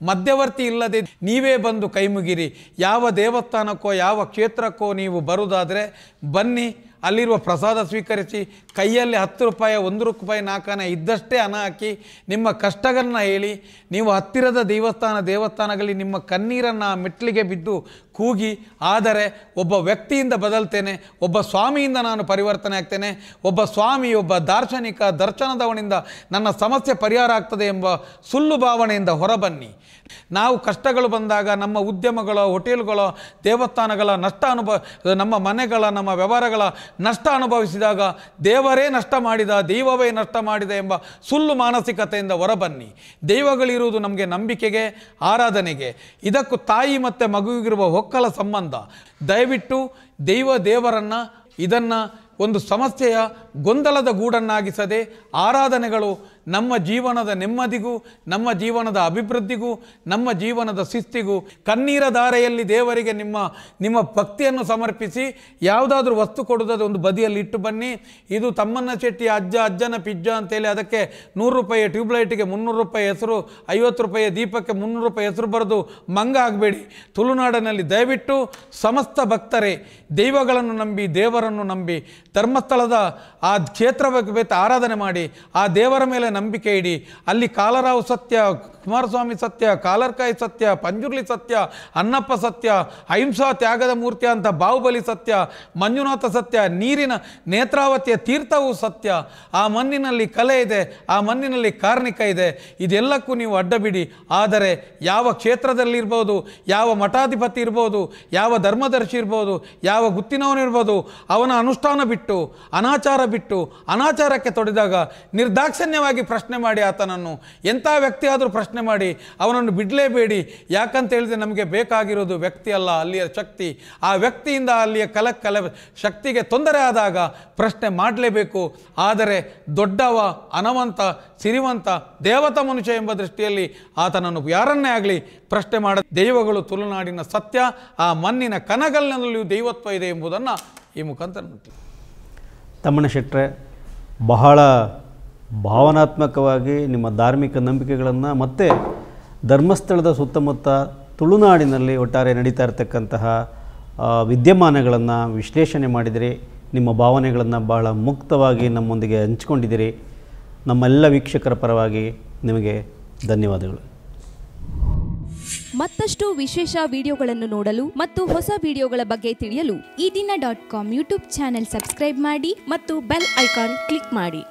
ಮಧ್ಯವರ್ತಿ ಇಲ್ಲದೆ ನೀವೇ ಬಂದು ಕೈಮುಗಿರಿ ಯಾವ ದೇವಸ್ಥಾನಕ್ಕೋ ಯಾವ ಕ್ಷೇತ್ರಕ್ಕೋ ನೀವು ಬರುವುದಾದರೆ ಬನ್ನಿ ಅಲ್ಲಿರುವ ಪ್ರಸಾದ ಸ್ವೀಕರಿಸಿ ಕೈಯಲ್ಲಿ ಹತ್ತು ರೂಪಾಯಿ ಒಂದು ರೂಪಾಯಿ ನಾಲ್ಕನ ಇದ್ದಷ್ಟೇ ಹಣ ಹಾಕಿ ನಿಮ್ಮ ಕಷ್ಟಗಳನ್ನು ಹೇಳಿ ನೀವು ಹತ್ತಿರದ ದೇವಸ್ಥಾನ ದೇವಸ್ಥಾನಗಳಲ್ಲಿ ನಿಮ್ಮ ಕಣ್ಣೀರನ್ನು ಮೆಟ್ಟಲಿಗೆ ಬಿದ್ದು ಕೂಗಿ ಆದರೆ ಒಬ್ಬ ವ್ಯಕ್ತಿಯಿಂದ ಬದಲ್ತೇನೆ ಒಬ್ಬ ಸ್ವಾಮಿಯಿಂದ ನಾನು ಪರಿವರ್ತನೆ ಆಗ್ತೇನೆ ಒಬ್ಬ ಸ್ವಾಮಿ ಒಬ್ಬ ದಾರ್ಶನಿಕ ದರ್ಶನದವನಿಂದ ನನ್ನ ಸಮಸ್ಯೆ ಪರಿಹಾರ ಆಗ್ತದೆ ಎಂಬ ಸುಳ್ಳು ಭಾವನೆಯಿಂದ ಹೊರಬನ್ನಿ ನಾವು ಕಷ್ಟಗಳು ಬಂದಾಗ ನಮ್ಮ ಉದ್ಯಮಗಳ ಹೋಟೆಲ್ಗಳ ದೇವಸ್ಥಾನಗಳ ನಷ್ಟ ಅನುಭವ ನಮ್ಮ ಮನೆಗಳ ನಮ್ಮ ವ್ಯವಹಾರಗಳ ನಷ್ಟ ಅನುಭವಿಸಿದಾಗ ದೇವರೇ ನಷ್ಟ ಮಾಡಿದ ದೈವವೇ ನಷ್ಟ ಮಾಡಿದ ಎಂಬ ಸುಳ್ಳು ಮಾನಸಿಕತೆಯಿಂದ ಹೊರಬನ್ನಿ ದೈವಗಳಿರುವುದು ನಮಗೆ ನಂಬಿಕೆಗೆ ಆರಾಧನೆಗೆ ಇದಕ್ಕೂ ತಾಯಿ ಮತ್ತು ಮಗುವಿಗಿರುವ ಹೊಕ್ಕ ಒಕ್ಕಲ ಸಂಬಂಧ ದಯವಿಟ್ಟು ದೈವ ದೇವರನ್ನು ಇದನ್ನು ಒಂದು ಸಮಸ್ಯೆಯ ಗೊಂದಲದ ಗೂಡನ್ನಾಗಿಸದೆ ಆರಾಧನೆಗಳು ನಮ್ಮ ಜೀವನದ ನೆಮ್ಮದಿಗೂ ನಮ್ಮ ಜೀವನದ ಅಭಿವೃದ್ಧಿಗೂ ನಮ್ಮ ಜೀವನದ ಶಿಸ್ತಿಗೂ ಕಣ್ಣೀರ ಧಾರೆಯಲ್ಲಿ ದೇವರಿಗೆ ನಿಮ್ಮ ನಿಮ್ಮ ಭಕ್ತಿಯನ್ನು ಸಮರ್ಪಿಸಿ ಯಾವುದಾದ್ರೂ ವಸ್ತು ಕೊಡೋದಾದ ಒಂದು ಬದಿಯಲ್ಲಿ ಇಟ್ಟು ಬನ್ನಿ ಇದು ತಮ್ಮನ್ನ ಶೆಟ್ಟಿ ಅಜ್ಜ ಅಜ್ಜನ ಪಿಜ್ಜಾ ಅಂತೇಳಿ ಅದಕ್ಕೆ ನೂರು ರೂಪಾಯಿ ಟ್ಯೂಬ್ಲೈಟಿಗೆ ಮುನ್ನೂರು ರೂಪಾಯಿ ಹೆಸರು ಐವತ್ತು ರೂಪಾಯಿ ದೀಪಕ್ಕೆ ಮುನ್ನೂರು ರೂಪಾಯಿ ಹೆಸರು ಬರೆದು ಮಂಗ ಆಗಬೇಡಿ ತುಳುನಾಡಿನಲ್ಲಿ ದಯವಿಟ್ಟು ಸಮಸ್ತ ಭಕ್ತರೇ ದೈವಗಳನ್ನು ನಂಬಿ ದೇವರನ್ನು ನಂಬಿ ಧರ್ಮಸ್ಥಳದ ಆ ಕ್ಷೇತ್ರ ಆರಾಧನೆ ಮಾಡಿ ಆ ದೇವರ ಮೇಲೆ ನಂಬಿಕೆ ಇಡಿ ಅಲ್ಲಿ ಕಾಲರಾವ್ ಸತ್ಯ ಕುಮಾರಸ್ವಾಮಿ ಸತ್ಯ ಕಾಲರ್ಕಾಯಿ ಸತ್ಯ ಪಂಜುರ್ಲಿ ಸತ್ಯ ಅನ್ನಪ್ಪ ಸತ್ಯ ಅಹಿಂಸಾ ತ್ಯಾಗದ ಮೂರ್ತಿ ಅಂತ ಬಾಹುಬಲಿ ಸತ್ಯ ಮಂಜುನಾಥ ಸತ್ಯ ನೀರಿನ ನೇತ್ರಾವತಿಯ ತೀರ್ಥವೂ ಸತ್ಯ ಆ ಮಣ್ಣಿನಲ್ಲಿ ಕಲೆ ಇದೆ ಆ ಮಣ್ಣಿನಲ್ಲಿ ಕಾರ್ಣಿಕ ಇದೆ ಇದೆಲ್ಲಕ್ಕೂ ನೀವು ಅಡ್ಡಬಿಡಿ ಆದರೆ ಯಾವ ಕ್ಷೇತ್ರದಲ್ಲಿರ್ಬೋದು ಯಾವ ಮಠಾಧಿಪತಿ ಇರ್ಬೋದು ಯಾವ ಧರ್ಮದರ್ಶಿ ಇರ್ಬೋದು ಯಾವ ಗುತ್ತಿನವನಿರ್ಬೋದು ಅವನ ಅನುಷ್ಠಾನ ಬಿಟ್ಟು ಅನಾಚಾರ ಬಿಟ್ಟು ಅನಾಚಾರಕ್ಕೆ ತೊಡೆದಾಗ ನಿರ್ದಾಕ್ಷಿಣ್ಯವಾಗಿ ಪ್ರಶ್ನೆ ಮಾಡಿ ಆತನನ್ನು ಎಂಥ ವ್ಯಕ್ತಿ ಆದರೂ ಪ್ರಶ್ನೆ ಮಾಡಿ ಅವನನ್ನು ಬಿಡಲೇಬೇಡಿ ಯಾಕಂತ ಹೇಳಿದ್ರೆ ನಮಗೆ ಬೇಕಾಗಿರೋದು ವ್ಯಕ್ತಿ ಅಲ್ಲ ಅಲ್ಲಿಯ ಶಕ್ತಿ ಆ ವ್ಯಕ್ತಿಯಿಂದ ಅಲ್ಲಿಯ ಕಲ ಕಲ ಶಕ್ತಿಗೆ ತೊಂದರೆ ಆದಾಗ ಪ್ರಶ್ನೆ ಮಾಡಲೇಬೇಕು ಆದರೆ ದೊಡ್ಡವ ಅನವಂತ ಸಿರಿವಂತ ದೇವತ ಮನುಷ್ಯ ಎಂಬ ದೃಷ್ಟಿಯಲ್ಲಿ ಆತನನ್ನು ಯಾರನ್ನೇ ಆಗಲಿ ಪ್ರಶ್ನೆ ಮಾಡ ದೈವಗಳು ತುಳುನಾಡಿನ ಸತ್ಯ ಆ ಮಣ್ಣಿನ ಕನಗಲ್ಲಿನಲ್ಲಿಯೂ ದೈವತ್ವ ಇದೆ ಎಂಬುದನ್ನು ಈ ಮುಖಾಂತರ ತಮ್ಮಣ್ಣ ಶೆಟ್ಟರೆ ಬಹಳ ಭಾವನಾತ್ಮಕವಾಗಿ ನಿಮ್ಮ ಧಾರ್ಮಿಕ ನಂಬಿಕೆಗಳನ್ನು ಮತ್ತು ಧರ್ಮಸ್ಥಳದ ಸುತ್ತಮುತ್ತ ತುಳುನಾಡಿನಲ್ಲಿ ಒಟ್ಟಾರೆ ನಡೀತಾ ಇರತಕ್ಕಂತಹ ವಿದ್ಯಮಾನಗಳನ್ನು ವಿಶ್ಲೇಷಣೆ ಮಾಡಿದರೆ ನಿಮ್ಮ ಭಾವನೆಗಳನ್ನು ಬಹಳ ಮುಕ್ತವಾಗಿ ನಮ್ಮೊಂದಿಗೆ ಹಂಚಿಕೊಂಡಿದ್ದೀರಿ ನಮ್ಮೆಲ್ಲ ವೀಕ್ಷಕರ ಪರವಾಗಿ ನಿಮಗೆ ಧನ್ಯವಾದಗಳು ಮತ್ತಷ್ಟು ವಿಶೇಷ ವಿಡಿಯೋಗಳನ್ನು ನೋಡಲು ಮತ್ತು ಹೊಸ ವಿಡಿಯೋಗಳ ಬಗ್ಗೆ ತಿಳಿಯಲು Ee Dina dot com YouTube channel subscribe ಮಾಡಿ ಮತ್ತು ಬೆಲ್ ಐಕಾನ್ ಕ್ಲಿಕ್ ಮಾಡಿ